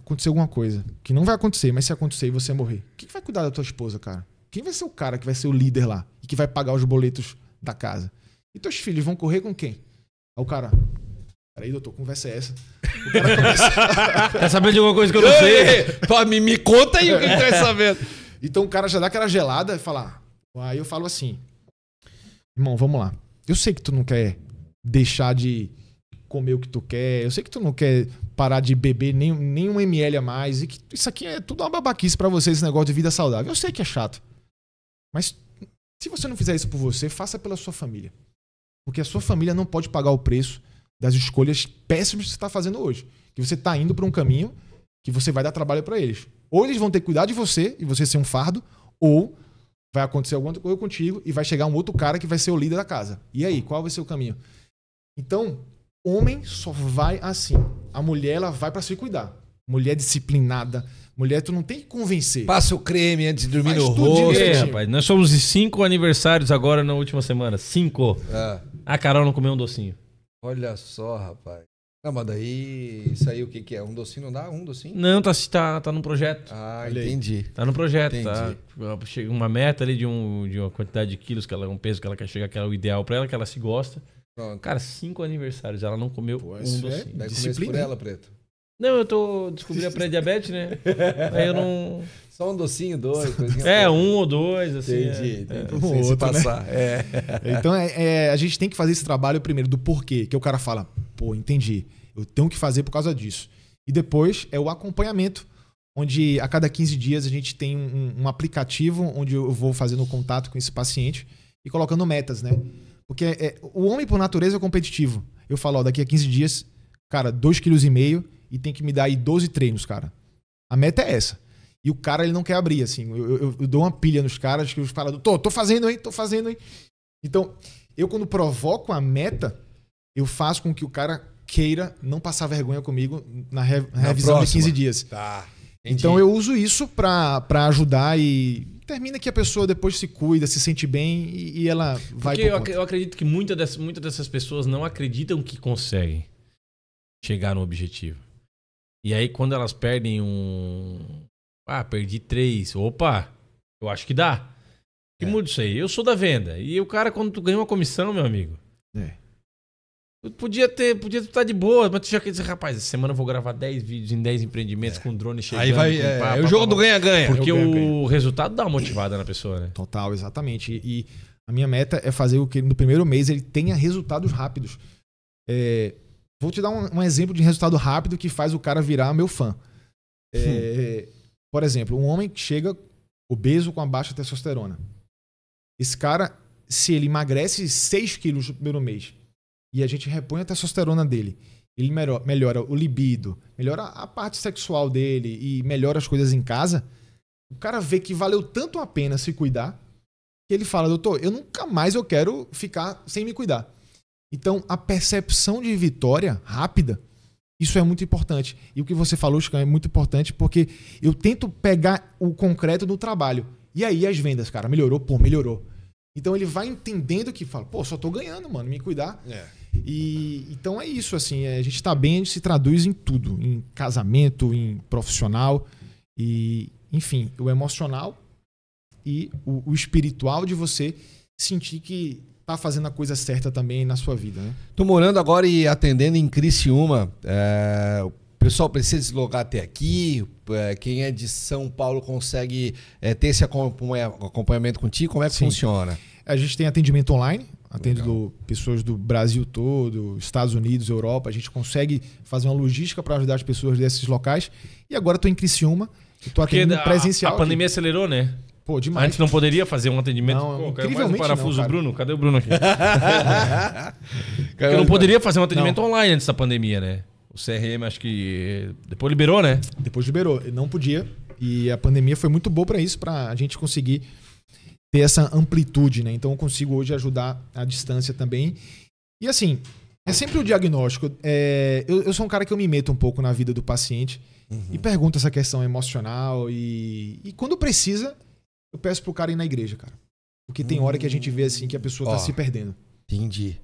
acontecer alguma coisa, que não vai acontecer, mas se acontecer e você morrer, quem vai cuidar da tua esposa, cara? Quem vai ser o cara que vai ser o líder lá e que vai pagar os boletos da casa? E teus filhos vão correr com quem? Aí o cara. Peraí, doutor, conversa é essa? O cara começa... tá sabendo de alguma coisa que eu não sei? Pô, me, me conta aí o que, que tá sabendo. Então o cara já dá aquela gelada e fala. Aí eu falo assim: Irmão, vamos lá. Eu sei que tu não quer deixar de comer o que tu quer. Eu sei que tu não quer parar de beber nem, nem um ml a mais. E que isso aqui é tudo uma babaquice para você, esse negócio de vida saudável. Eu sei que é chato. Mas se você não fizer isso por você, faça pela sua família. Porque a sua família não pode pagar o preço das escolhas péssimas que você está fazendo hoje. Que você está indo para um caminho que você vai dar trabalho para eles. Ou eles vão ter que cuidar de você e você ser um fardo, ou vai acontecer alguma coisa contigo e vai chegar um outro cara que vai ser o líder da casa. E aí, qual vai ser o caminho? Então, homem só vai assim. A mulher, ela vai para se cuidar. Mulher disciplinada. Mulher, tu não tem que convencer. Passa o creme antes de dormir Faz no rosto. É, rapaz. Nós somos de cinco aniversários agora na última semana. Cinco. É. A Carol não comeu um docinho. Olha só, rapaz. Não, mas daí isso aí o que, que é? Um docinho não dá? Um docinho? Não, tá, tá, tá no projeto. Ah, Olha entendi. Aí. Tá no projeto, tá? entendi. tá? Chega uma meta ali de, um, de uma quantidade de quilos, que ela, um peso que ela quer chegar, que é o ideal para ela, que ela se gosta. Pronto. Cara, cinco aniversários, ela não comeu Pô, um é docinho. É? Disciplina. por ela, Preto. Não, eu tô descobrindo a pré-diabetes, né? aí eu não... Só um docinho, dois. é, um ou dois, assim. Entendi. É, é. tem um outro, né? passar. Né? É. Então, é, é, a gente tem que fazer esse trabalho primeiro do porquê, que o cara fala, pô, entendi, eu tenho que fazer por causa disso. E depois é o acompanhamento, onde a cada 15 dias a gente tem um, um aplicativo onde eu vou fazendo contato com esse paciente e colocando metas, né? Porque é, o homem, por natureza, é competitivo. Eu falo, ó, daqui a 15 dias, cara, 2,5 kg e tem que me dar aí 12 treinos, cara. A meta é essa. E o cara, ele não quer abrir, assim. Eu, eu, eu dou uma pilha nos caras que os caras. Tô, tô fazendo, hein? Tô fazendo, hein? Então, eu quando provoco a meta, eu faço com que o cara queira não passar vergonha comigo na, re, na revisão próxima. de 15 dias. Tá. Entendi. Então eu uso isso para ajudar e termina que a pessoa depois se cuida, se sente bem e, e ela vai. Porque eu, ac eu, acredito que muitas dessas, muita dessas pessoas não acreditam que conseguem chegar no objetivo. E aí, quando elas perdem um, ah, perdi três. Opa, eu acho que dá. Que é. muda isso aí. Eu sou da venda. E o cara, quando tu ganha uma comissão, meu amigo. É. Tu podia ter, podia estar de boa, mas tu já quer dizer, rapaz, essa semana eu vou gravar 10 vídeos em 10 empreendimentos é. com drone chegando. Aí vai. Com, é, pá, pá, o jogo pá, do ganha-ganha. Porque ganha, é o ganha. resultado dá uma motivada na pessoa, né? Total, exatamente. E, e, a minha meta é fazer o que no primeiro mês ele tenha resultados rápidos. É, vou te dar um, um, exemplo de resultado rápido que faz o cara virar meu fã. É. Hum é, por exemplo, um homem que chega obeso com a baixa testosterona. Esse cara, se ele emagrece 6 quilos no primeiro mês e a gente repõe a testosterona dele, ele melhora, o libido, melhora a parte sexual dele e melhora as coisas em casa. O cara vê que valeu tanto a pena se cuidar que ele fala, doutor, eu nunca mais eu quero ficar sem me cuidar. Então, a percepção de vitória rápida isso é muito importante. E o que você falou, Chico, é muito importante porque eu tento pegar o concreto do trabalho. E aí as vendas, cara, melhorou, pô, melhorou. Então ele vai entendendo que fala, pô, só tô ganhando, mano, me cuidar. É. E então é isso, assim, é, a gente tá bem, a gente se traduz em tudo, em casamento, em profissional e, enfim, o emocional e o, o espiritual de você sentir que tá fazendo a coisa certa também na sua vida, né? Tô morando agora e atendendo em Criciúma. É, o pessoal precisa deslogar até aqui. É, quem é de São Paulo consegue é, ter esse acompanhamento contigo? Como é que Sim. funciona? A gente tem atendimento online, atendo pessoas do Brasil todo, Estados Unidos, Europa. A gente consegue fazer uma logística para ajudar as pessoas desses locais. E agora estou em Criciúma. Estou atendendo a, presencial. A pandemia aqui. acelerou, né? Pô, demais. Antes não poderia fazer um atendimento. Não, Pô, caiu mais um parafuso não, Bruno. Cadê o Bruno aqui? eu não poderia fazer um atendimento não. online antes da pandemia, né? O CRM acho que eh, depois liberou, né? Depois liberou, não podia. E a pandemia foi muito boa para isso, para a gente conseguir ter essa amplitude, né? Então eu consigo hoje ajudar à distância também. E assim, é sempre o diagnóstico. É, eu, eu, sou um cara que eu me meto um pouco na vida do paciente uhum. e pergunto essa questão emocional e, e quando precisa eu peço pro cara ir na igreja, cara. Porque tem hora que a gente vê assim que a pessoa tá se perdendo. Entendi.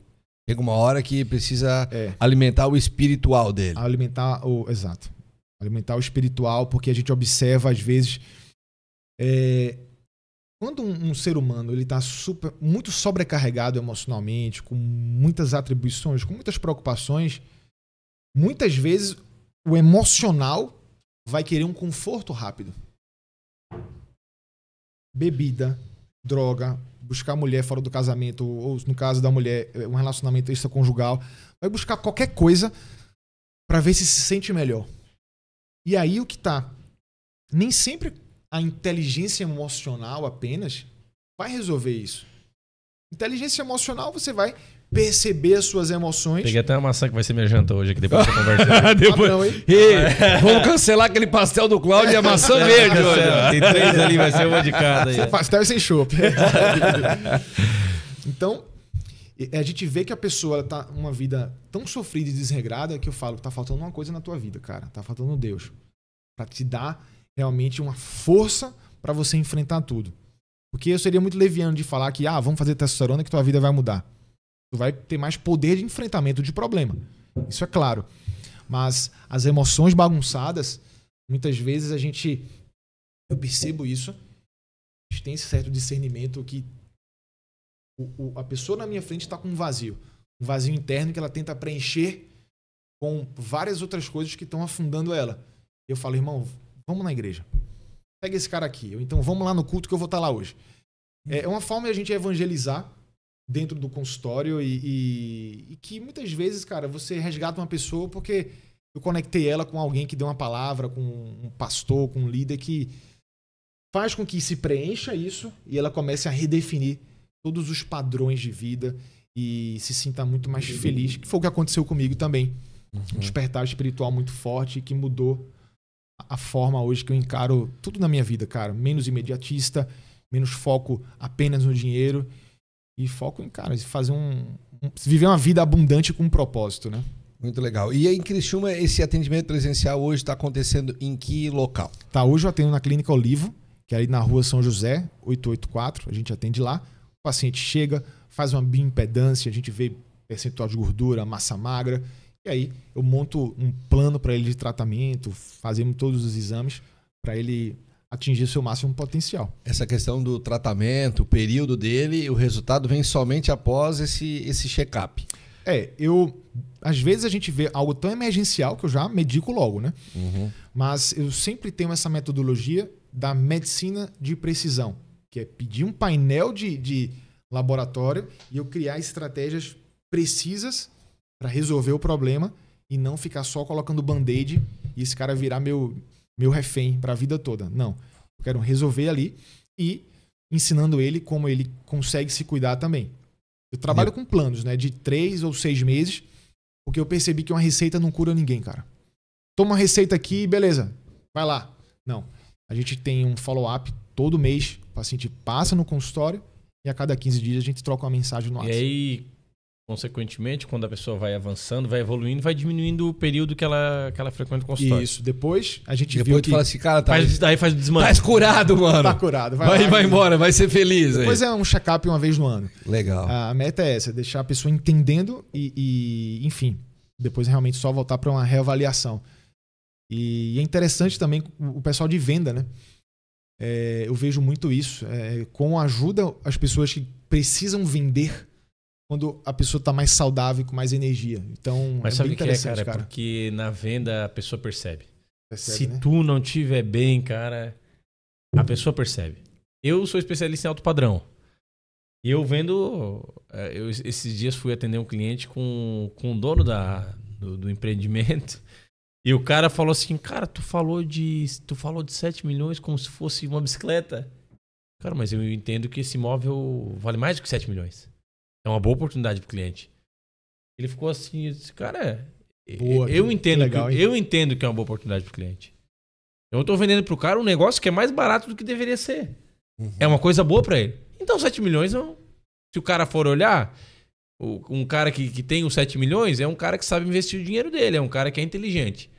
Chega uma hora que precisa É. alimentar o espiritual dele. Alimentar o. Exato. Alimentar o espiritual, porque a gente observa, às vezes. é, quando um, um ser humano ele tá super, muito sobrecarregado emocionalmente, com muitas atribuições, com muitas preocupações, muitas vezes o emocional vai querer um conforto rápido bebida, droga, buscar mulher fora do casamento, ou no caso da mulher, é, um relacionamento extraconjugal, vai buscar qualquer coisa para ver se se sente melhor. E aí o que tá? Nem sempre a inteligência emocional apenas vai resolver isso. Inteligência emocional você vai perceber suas emoções. Peguei até uma maçã que vai ser minha janta hoje aqui depois da ah, depois... Ah, vamos cancelar aquele pastel do Cláudio e a maçã verde hoje. Tem três ali, vai ser uma de cada. É sem pastel então, e sem chopp. então, a gente vê que a pessoa tá uma vida tão sofrida e desregrada que eu falo, tá faltando uma coisa na tua vida, cara. Tá faltando Deus. para te dar realmente uma força para você enfrentar tudo. Porque eu seria muito leviano de falar que, ah, vamos fazer testosterona que tua vida vai mudar. Tu vai ter mais poder de enfrentamento de problema. Isso é claro. Mas as emoções bagunçadas, muitas vezes a gente. Eu percebo isso. A gente tem esse certo discernimento que o, o, a pessoa na minha frente está com um vazio. Um vazio interno que ela tenta preencher com várias outras coisas que estão afundando ela. Eu falo, irmão, vamos na igreja. Pega esse cara aqui. Ou então vamos lá no culto que eu vou estar tá lá hoje. É, é uma forma de a gente evangelizar dentro do consultório e, e, e, que muitas vezes, cara, você resgata uma pessoa porque eu conectei ela com alguém que deu uma palavra, com um pastor, com um líder que faz com que se preencha isso e ela comece a redefinir todos os padrões de vida e se sinta muito mais uhum. feliz, que foi o que aconteceu comigo também. Uhum. Um despertar espiritual muito forte que mudou a forma hoje que eu encaro tudo na minha vida, cara. Menos imediatista, menos foco apenas no dinheiro e foco em, cara, fazer um, um. viver uma vida abundante com um propósito, né? Muito legal. E aí, em Criciúma, esse atendimento presencial hoje está acontecendo em que local? Tá, hoje eu atendo na Clínica Olivo, que é ali na rua São José, 884. A gente atende lá. O paciente chega, faz uma bioimpedância, a gente vê percentual de gordura, massa magra. E aí eu monto um plano para ele de tratamento, fazemos todos os exames para ele atingir seu máximo potencial. Essa questão do tratamento, o período dele, o resultado vem somente após esse, esse check-up. É, eu. Às vezes a gente vê algo tão emergencial que eu já medico logo, né? Uhum. Mas eu sempre tenho essa metodologia da medicina de precisão, que é pedir um painel de, de laboratório e eu criar estratégias precisas para resolver o problema e não ficar só colocando band-aid e esse cara virar meu meu refém para a vida toda. Não. Eu quero resolver ali e ensinando ele como ele consegue se cuidar também. Eu trabalho com planos, né? De três ou seis meses, porque eu percebi que uma receita não cura ninguém, cara. Toma uma receita aqui, beleza. Vai lá. Não. A gente tem um follow-up todo mês. O paciente passa no consultório e a cada 15 dias a gente troca uma mensagem no WhatsApp. E aí, Consequentemente, quando a pessoa vai avançando, vai evoluindo, vai diminuindo o período que ela, que ela frequenta o consultório. Isso. Depois a gente Depois viu que... fala assim, cara, tá... Faz, daí faz o Tá curado, mano. Tá curado. Vai, vai, lá, vai embora, vai ser feliz. Depois aí. é um check-up uma vez no ano. Legal. A meta é essa, deixar a pessoa entendendo e, e enfim, depois realmente só voltar para uma reavaliação. E é interessante também o pessoal de venda, né? É, eu vejo muito isso. É, com ajuda, as pessoas que precisam vender quando a pessoa está mais saudável, com mais energia. Então, Mas é sabe o que é, cara? cara? Porque na venda a pessoa percebe. percebe Se né? tu não tiver bem, cara, a pessoa percebe. Eu sou especialista em alto padrão. E eu vendo. Eh, eu, esses dias fui atender um cliente com, com o dono da, do, do empreendimento. E o cara falou assim: Cara, tu falou de. Tu falou de 7 milhões como se fosse uma bicicleta. Cara, mas eu entendo que esse imóvel vale mais do que 7 milhões. É uma boa oportunidade para o cliente. Ele ficou assim, eu disse, cara, boa, eu, entendo legal, que, eu entendo que é uma boa oportunidade para o cliente. Eu estou vendendo para o cara um negócio que é mais barato do que deveria ser. Uhum. É uma coisa boa para ele. Então 7 milhões, não. se o cara for olhar, um cara que, que tem os 7 milhões é um cara que sabe investir o dinheiro dele, é um cara que é inteligente.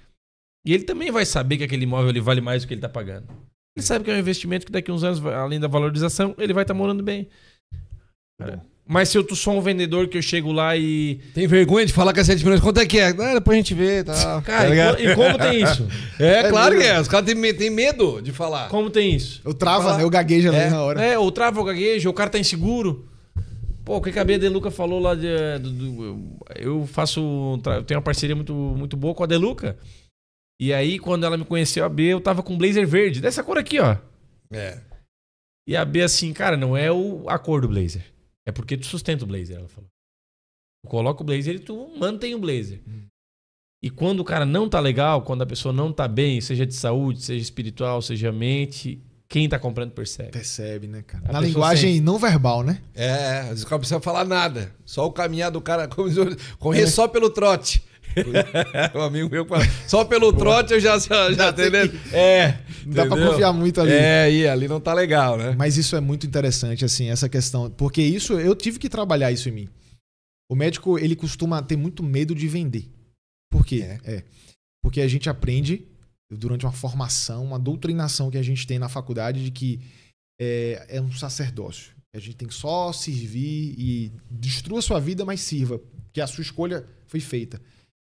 E ele também vai saber que aquele imóvel ele vale mais do que ele está pagando. Ele sabe que é um investimento que daqui a uns anos, além da valorização, ele vai estar tá morando bem. Cara, mas se eu tô só um vendedor que eu chego lá e. Tem vergonha de falar que é 7 milhões? Quanto é que é? Ah, depois a gente vê tá. Cara, tá e, como tem isso? É, é claro mesmo. que é. Os caras têm, medo de falar. Como tem isso? Eu trava, né? Eu gaguejo é, ali na hora. É, ou trava, ou gaguejo, o cara tá inseguro. Pô, o que a Bia Deluca falou lá de. Eh, do, do, eu faço. Eu tenho uma parceria muito, muito boa com a Deluca. E aí, quando ela me conheceu, a Bia, eu tava com blazer verde, dessa cor aqui, ó. É. E a Bia assim, cara, não é o, a cor do blazer. É porque tu sustenta o blazer, ela falou. Tu coloca o blazer e tu mantém o blazer. Hum. E quando o cara não tá legal, quando a pessoa não tá bem, seja de saúde, seja espiritual, seja mente, quem tá comprando percebe. Percebe, né, cara? A Na linguagem não verbal, né? É, às vezes o cara precisa falar nada. Só o caminhar do cara, correr é. só pelo trote o amigo meu só pelo trote eu já, já, já entendeu? Que... É. Não entendeu? dá pra confiar muito ali. É, e ali não tá legal, né? Mas isso é muito interessante, assim, essa questão. Porque isso, eu tive que trabalhar isso em mim. O médico, ele costuma ter muito medo de vender. Por quê? É. é. Porque a gente aprende durante uma formação, uma doutrinação que a gente tem na faculdade de que é, é um sacerdócio. A gente tem que só servir e destrua sua vida, mas sirva. Que a sua escolha foi feita.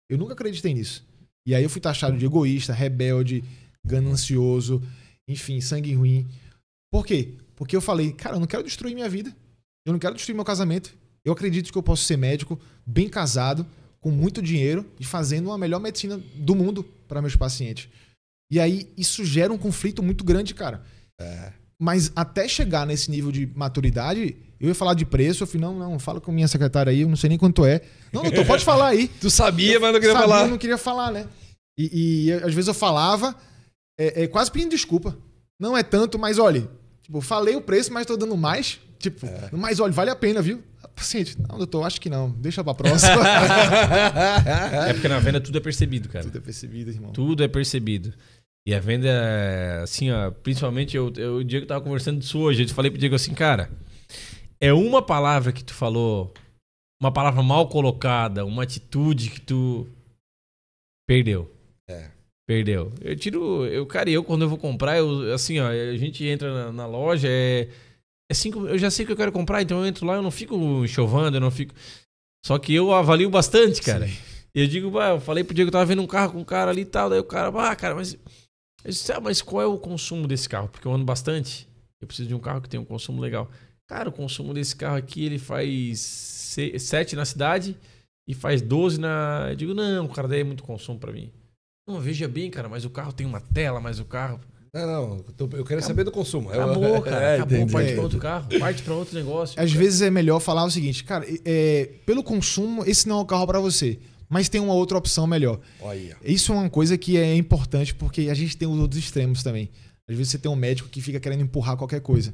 Eu nunca acreditei nisso. E aí eu fui taxado de egoísta, rebelde, ganancioso, enfim, sangue ruim. Por quê? Porque eu falei, cara, eu não quero destruir minha vida. Eu não quero destruir meu casamento. Eu acredito que eu posso ser médico, bem casado, com muito dinheiro e fazendo a melhor medicina do mundo para meus pacientes. E aí isso gera um conflito muito grande, cara. É. Mas até chegar nesse nível de maturidade, eu ia falar de preço, eu falei, não, não, fala com minha secretária aí, eu não sei nem quanto é. Não, doutor, pode falar aí. tu sabia, eu, mas não queria sabia, falar. Eu não queria falar, né? E, e às vezes eu falava, é, é, quase pedindo desculpa. Não é tanto, mas olha, tipo, falei o preço, mas tô dando mais. Tipo, é. mas olha, vale a pena, viu? Paciente, não, doutor, acho que não. Deixa pra próxima. é porque na venda tudo é percebido, cara. Tudo é percebido, irmão. Tudo é percebido. E a venda, é, assim, ó, principalmente eu, eu, o Diego tava conversando disso hoje. Eu falei pro Diego assim, cara, é uma palavra que tu falou, uma palavra mal colocada, uma atitude que tu perdeu. É. Perdeu. Eu tiro, eu cara, eu quando eu vou comprar, eu assim, ó, a gente entra na, na loja, é é cinco, eu já sei que eu quero comprar, então eu entro lá, eu não fico enxovando, eu não fico. Só que eu avalio bastante, cara. Sim. Eu digo, eu falei pro Diego que eu tava vendo um carro com um cara ali e tal, daí o cara, ah, cara, mas eu disse, ah, mas qual é o consumo desse carro? Porque eu ando bastante. Eu preciso de um carro que tenha um consumo legal. Cara, o consumo desse carro aqui, ele faz 7 na cidade e faz 12 na. Eu digo, não, cara, daí é muito consumo para mim. Não, veja bem, cara, mas o carro tem uma tela, mas o carro. Não, não, eu quero saber do consumo. Acabou, é, cara. É, acabou, entendi. parte para outro carro, parte para outro negócio. Às cara. vezes é melhor falar o seguinte, cara, é, pelo consumo, esse não é o carro para você mas tem uma outra opção melhor. Olha. Isso é uma coisa que é importante porque a gente tem os outros extremos também. Às vezes você tem um médico que fica querendo empurrar qualquer coisa.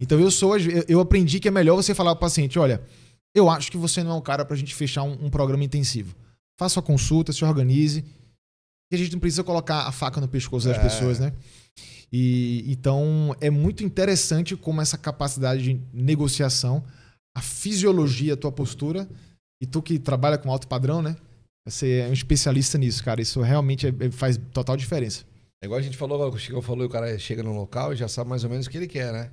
Então eu sou, eu aprendi que é melhor você falar pro paciente, olha, eu acho que você não é um cara para a gente fechar um, um, programa intensivo. Faça a consulta, se organize. E a gente não precisa colocar a faca no pescoço é. das pessoas, né? E então é muito interessante como essa capacidade de negociação, a fisiologia, a tua postura e tu que trabalha com alto padrão, né? Você é um especialista nisso, cara. Isso realmente é, é faz total diferença. É igual a gente falou, o Chico falou, o cara chega no local e já sabe mais ou menos o que ele quer, né?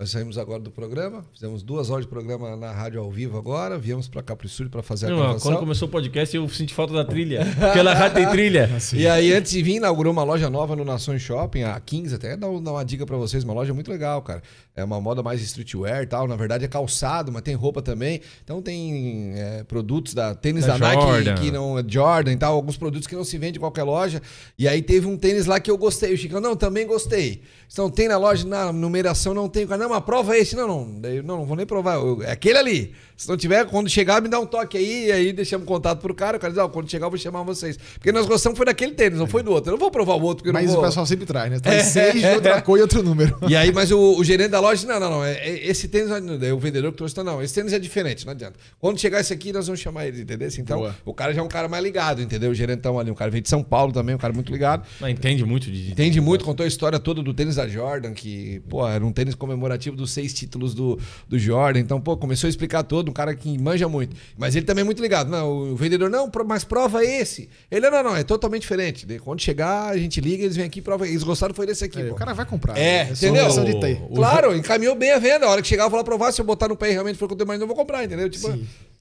Nós saímos agora do programa, fizemos duas horas de programa na rádio ao vivo agora, viemos para cá para fazer a gravação. Quando começou o podcast eu senti falta da trilha, porque ela rádio tem trilha. Assim. E aí antes de vir inaugurou uma loja nova no Nações Shopping, a 15 até, dar uma dica para vocês, uma loja muito legal, cara. É uma moda mais streetwear e tal, na verdade é calçado, mas tem roupa também. Então tem é, produtos da tênis da, da Nike, que não Jordan e tal, alguns produtos que não se vende em qualquer loja. E aí teve um tênis lá que eu gostei, o Chicão, não, também gostei. Então tem na loja, na numeração não tem, não uma prova esse. Não, não, não, não vou nem provar. Eu, é aquele ali. Se não tiver, quando chegar, me dá um toque aí, e aí deixamos contato pro cara. O cara diz, ó, quando chegar, eu vou chamar vocês. Porque nós gostamos foi daquele tênis, não foi do outro. Eu não vou provar o outro, porque Mas vou... o pessoal sempre traz, né? É. Traz é, seis outra cor e outro número. E aí, mas o, o gerente da loja, não, não, não. É, é esse tênis, é o vendedor que trouxe, não. Esse tênis é diferente, não adianta. Quando chegar esse aqui, nós vamos chamar eles, entendeu? Assim, então, Boa. o cara já é um cara mais ligado, entendeu? O gerentão tá ali, um cara veio de São Paulo também, um cara muito ligado. Não, entende muito de. Entende muito, contou a história toda do tênis da Jordan, que, pô, era um tênis comemorativo dos seis títulos do, do Jordan. Então, pô, começou a explicar todo tudo, um cara que manja muito. Mas ele também é muito ligado. Não, o vendedor, não, mas prova esse. Ele, não, não, é totalmente diferente. Quando chegar, a gente liga, eles vêm aqui e prova. Eles gostaram, foi desse aqui. É, o cara vai comprar. É, né? É entendeu? O, claro, encaminhou bem a venda. A hora que chegar, eu vou lá provar. Se eu botar no pé realmente for o que eu tenho, mas não vou comprar, entendeu? Tipo,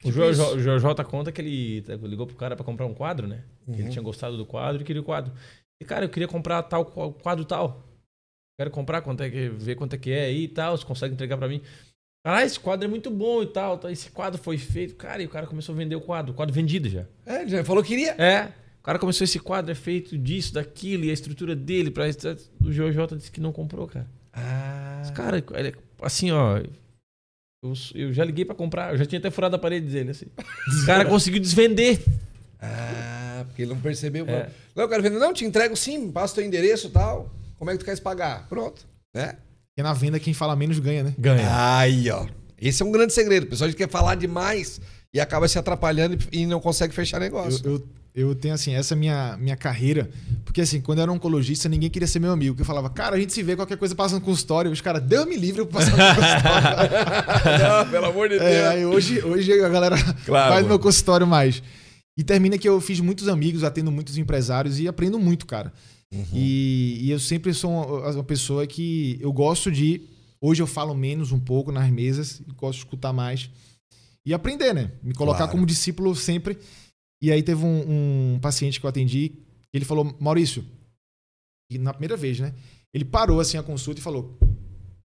O Jorjota tá conta que ele ligou pro cara para comprar um quadro, né? Uhum. Ele tinha gostado do quadro e queria o quadro. E, cara, eu queria comprar tal quadro tal. Quero comprar, quanto é que, ver quanto é que é aí e tal, se consegue entregar para mim. Ah, esse quadro é muito bom e tal. Tá, esse quadro foi feito. Cara, e o cara começou a vender o quadro. O quadro vendido já. É, ele já falou que queria. É. O cara começou esse quadro, é feito disso, daquilo, e a estrutura dele. Pra... O GOJ disse que não comprou, cara. Ah. Esse cara, assim, ó. Eu, eu já liguei pra comprar. Eu já tinha até furado a parede dele, assim. O cara conseguiu desvender. Ah, porque ele não percebeu. É. Não, o cara vendeu. Não, te entrego sim, passa teu endereço e tal. Como é que tu queres pagar? Pronto, né? E na venda, quem fala menos ganha, né? Ganha. Aí, ó. Esse é um grande segredo. O pessoal quer falar demais e acaba se atrapalhando e não consegue fechar negócio. Eu, eu, eu tenho, assim, essa é minha, minha carreira. Porque, assim, quando eu era oncologista, ninguém queria ser meu amigo. eu falava, cara, a gente se vê qualquer coisa passando com história. Os caras, Deus me livre pra passar no consultório. não, pelo amor de é, Deus. É, aí hoje, hoje a galera claro, faz no meu consultório mais. E termina que eu fiz muitos amigos, atendo muitos empresários e aprendo muito, cara. Uhum. E, e, eu sempre sou uma, uma, pessoa que eu gosto de. Hoje eu falo menos um pouco nas mesas, gosto de escutar mais e aprender, né? Me colocar claro. como discípulo sempre. E aí teve um, um paciente que eu atendi, ele falou: Maurício, e na primeira vez, né? Ele parou assim a consulta e falou: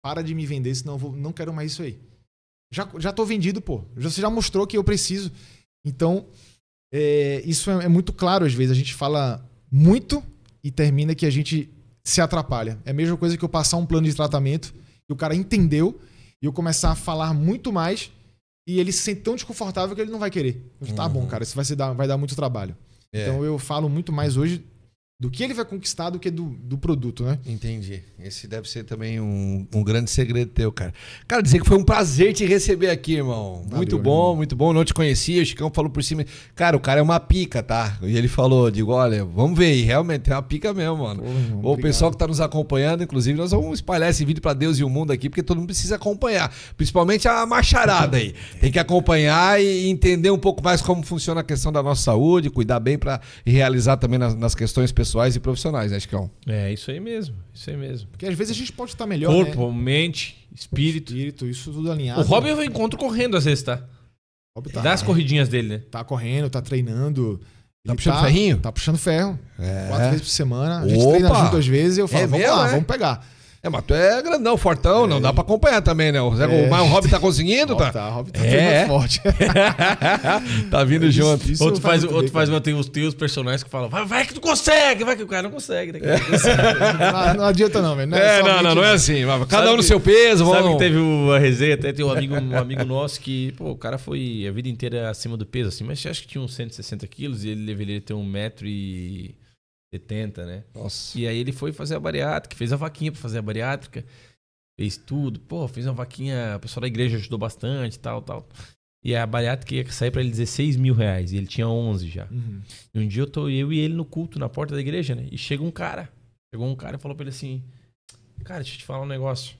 para de me vender, senão eu vou, não quero mais isso aí. Já, já tô vendido, pô. Você já mostrou que eu preciso. Então, é, isso é, é muito claro às vezes. A gente fala muito e termina que a gente se atrapalha. É a mesma coisa que eu passar um plano de tratamento e o cara entendeu e eu começar a falar muito mais e ele se sente tão desconfortável que ele não vai querer. Eu, tá uhum. bom, cara, isso vai, se dar, vai dar muito trabalho. É. Então eu falo muito mais hoje do que ele vai conquistar do que do, do produto, né? Entendi. Esse deve ser também um, um grande segredo teu, cara. Cara, dizer que foi um prazer te receber aqui, irmão. Valeu, muito bom, irmão. muito bom. Não te conhecia, o Chicão falou por cima. Cara, o cara é uma pica, tá? E ele falou, digo, olha, vamos ver. E realmente é uma pica mesmo, mano. ou irmão, o pessoal que tá nos acompanhando, inclusive, nós vamos espalhar esse vídeo para Deus e o mundo aqui, porque todo mundo precisa acompanhar. Principalmente a macharada aí. Tem que acompanhar e entender um pouco mais como funciona a questão da nossa saúde, cuidar bem para realizar também nas, nas questões pessoais pessoais e profissionais, né, Chicão? É, isso aí mesmo. Isso aí mesmo. Porque às vezes a gente pode estar melhor. Né? Corpo, né? mente, espírito. Espírito, isso tudo alinhado. O Robin eu encontro correndo às vezes, tá? Robin tá. Dá as corridinhas dele, né? Tá correndo, tá treinando. Tá puxando tá, ferrinho? Tá puxando ferro. É. Quatro vezes por semana. A gente Opa. treina junto às vezes e eu falo, é vamos mesmo, lá, é? vamos pegar. É, mas tu é grandão, fortão, é. não dá é. pra acompanhar também, né? O, Zé, é. o, o Rob tá conseguindo, tá? Tá, o Rob tá é. forte. tá vindo é junto. outro faz, outro faz, tem os teus personagens que falam, vai, vai que tu consegue, vai que o cara não consegue. Né? É. Não, não, adianta não, velho. Não é, é não, não, não, é assim. Cada sabe um no seu peso. Sabe vamos... que teve uma resenha, até tem um amigo, um amigo nosso que, pô, o cara foi a vida inteira acima do peso, assim, mas acho que tinha uns 160 quilos e ele deveria ter um metro e... 70, né? Nossa. E aí ele foi fazer a bariátrica, fez a vaquinha para fazer a bariátrica, fez tudo. Pô, fez uma vaquinha, o pessoal da igreja ajudou bastante, tal, tal. E a bariátrica ia sair para ele 16 mil reais, e ele tinha 11 já. Uhum. E um dia eu tô eu e ele no culto, na porta da igreja, né? E chega um cara, chegou um cara e falou pra ele assim, cara, deixa eu te falar um negócio.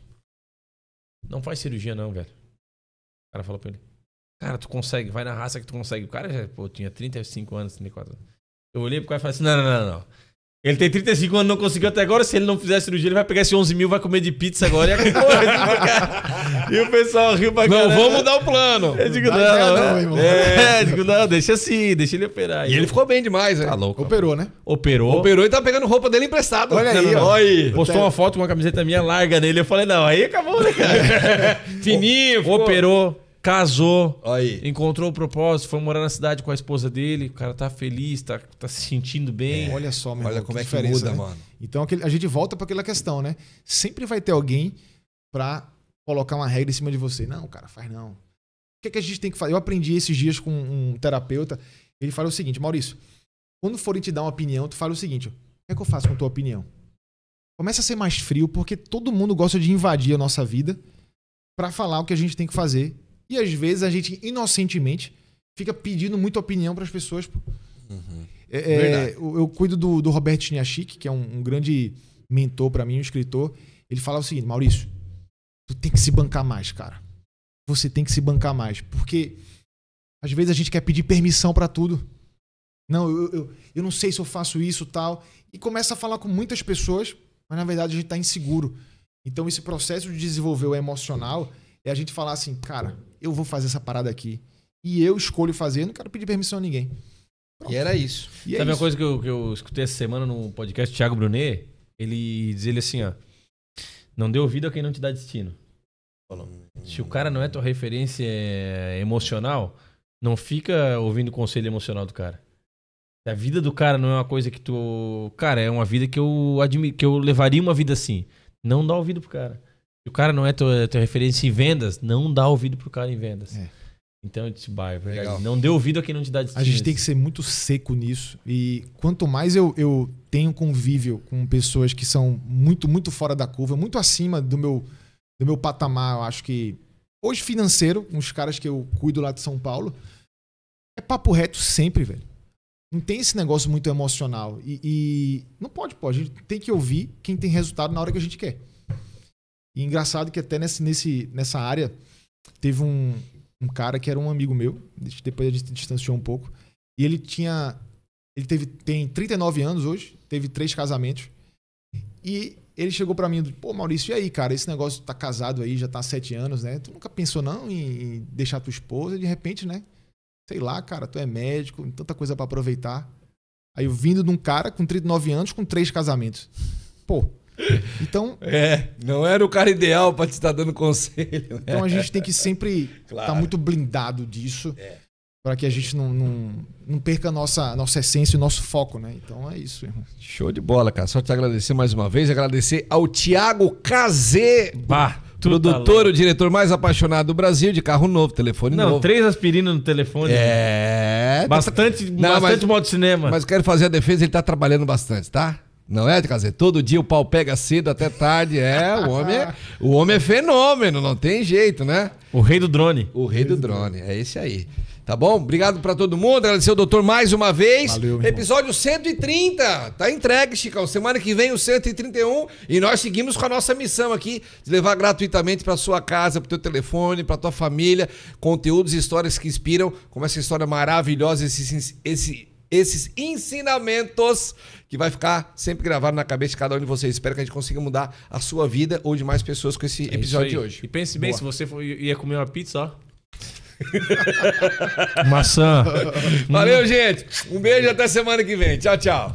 Não faz cirurgia não, velho. O cara falou pra ele, cara, tu consegue, vai na raça que tu consegue. O cara já, pô, tinha 35 anos, 34 anos. Eu olhei pro cara e falei assim: não, não, não, não. Ele tem 35 anos, não conseguiu até agora. Se ele não fizer cirurgia, ele vai pegar esse 11 mil, vai comer de pizza agora. E, é acabou, e o pessoal riu pra caramba. Não, vamos mudar o plano. Eu digo, não, não, não, irmão. É, eu digo, não, deixa assim, deixa ele operar. E ele ficou bem demais, né? Tá louco. Operou, né? Operou. Operou e tá pegando roupa dele emprestada. Olha aí, ó. Olha tá Postou uma foto com uma camiseta minha larga nele. Eu falei, não, aí acabou, né, cara? Fininho. Operou casou, Aí. encontrou o propósito, foi morar na cidade com a esposa dele, o cara tá feliz, tá, tá se sentindo bem. É, olha só, meu Olha irmão, como é que muda, né? mano. Então a gente volta para aquela questão, né? Sempre vai ter alguém para colocar uma regra em cima de você. Não, cara, faz não. O que, é que a gente tem que fazer? Eu aprendi esses dias com um terapeuta, ele fala o seguinte, Maurício, quando forem te dar uma opinião, tu fala o seguinte, o que é que eu faço com a tua opinião? Começa a ser mais frio, porque todo mundo gosta de invadir a nossa vida para falar o que a gente tem que fazer e às vezes a gente, inocentemente, fica pedindo muita opinião para as pessoas. Uhum. É, é eu, eu, cuido do, do Roberto Chiniachik, que é um, um grande mentor para mim, um escritor. Ele fala o seguinte: Maurício, tu tem que se bancar mais, cara. Você tem que se bancar mais. Porque às vezes a gente quer pedir permissão para tudo. Não, eu, eu, eu, não sei se eu faço isso tal. E começa a falar com muitas pessoas, mas na verdade a gente está inseguro. Então esse processo de desenvolver o emocional é a gente falar assim, cara, eu vou fazer essa parada aqui. E eu escolho fazer, não quero pedir permissão a ninguém. Pronto. E era isso. E é Sabe é uma isso. coisa que eu, que eu escutei essa semana no podcast do Thiago Brunet? Ele diz ele assim, ó. Não dê ouvido a quem não te dá destino. Hum. Se o cara não é tua referência emocional, não fica ouvindo o conselho emocional do cara. A vida do cara não é uma coisa que tu. Cara, é uma vida que eu admi... que eu levaria uma vida assim. Não dá ouvido pro cara o cara não é tua, é tua referência em vendas, não dá ouvido pro cara em vendas. É. Então, eu disse, é Legal. não dê ouvido a quem não te dá destino. A gente tem que ser muito seco nisso. E quanto mais eu, eu tenho convívio com pessoas que são muito, muito fora da curva, muito acima do meu, do meu patamar, eu acho que. Hoje, financeiro, uns caras que eu cuido lá de São Paulo, é papo reto sempre, velho. Não tem esse negócio muito emocional. E, e não pode, pô. A gente tem que ouvir quem tem resultado na hora que a gente quer. E engraçado que até nesse, nesse, nessa área teve um, um cara que era um amigo meu, depois a gente distanciou um pouco, e ele tinha. Ele teve, tem 39 anos hoje, teve três casamentos. E ele chegou para mim, pô, Maurício, e aí, cara, esse negócio tá casado aí, já tá há sete anos, né? Tu nunca pensou não em, em deixar tua esposa, de repente, né? Sei lá, cara, tu é médico, tem tanta coisa para aproveitar. Aí eu vindo de um cara com 39 anos, com três casamentos. Pô, então. É, não era o cara ideal para te estar dando conselho. Né? Então a gente tem que sempre estar tá claro. tá muito blindado disso. É. Para que a gente não, não, não perca a nossa, nossa essência e nosso foco, né? Então é isso, irmão. Show de bola, cara. Só te agradecer mais uma vez. Agradecer ao Tiago Kazeba. Produtor, tá o diretor mais apaixonado do Brasil, de carro novo, telefone não, novo. Não, três aspirinas no telefone. É. Né? Tá bastante, não, bastante mas, modo cinema. Mas quero fazer a defesa, ele tá trabalhando bastante, tá? Não é, quer dizer, todo dia o pau pega cedo até tarde. É, o homem é, o homem é fenômeno, não tem jeito, né? O rei do drone. O rei do drone, é esse aí. Tá bom? Obrigado para todo mundo. Agradecer o doutor mais uma vez. Valeu, Episódio 130. Tá entregue, Chico. Semana que vem o 131 e nós seguimos com a nossa missão aqui de levar gratuitamente para sua casa, pro teu telefone, para tua família, conteúdos e histórias que inspiram, como essa história maravilhosa esse esse esses ensinamentos que vai ficar sempre gravado na cabeça de cada um de vocês. Espero que a gente consiga mudar a sua vida ou de mais pessoas com esse é episódio de hoje. E pense bem, Boa. se você for, ia comer uma pizza, ó. Maçã. Valeu, hum. gente. Um beijo até semana que vem. Tchau, tchau.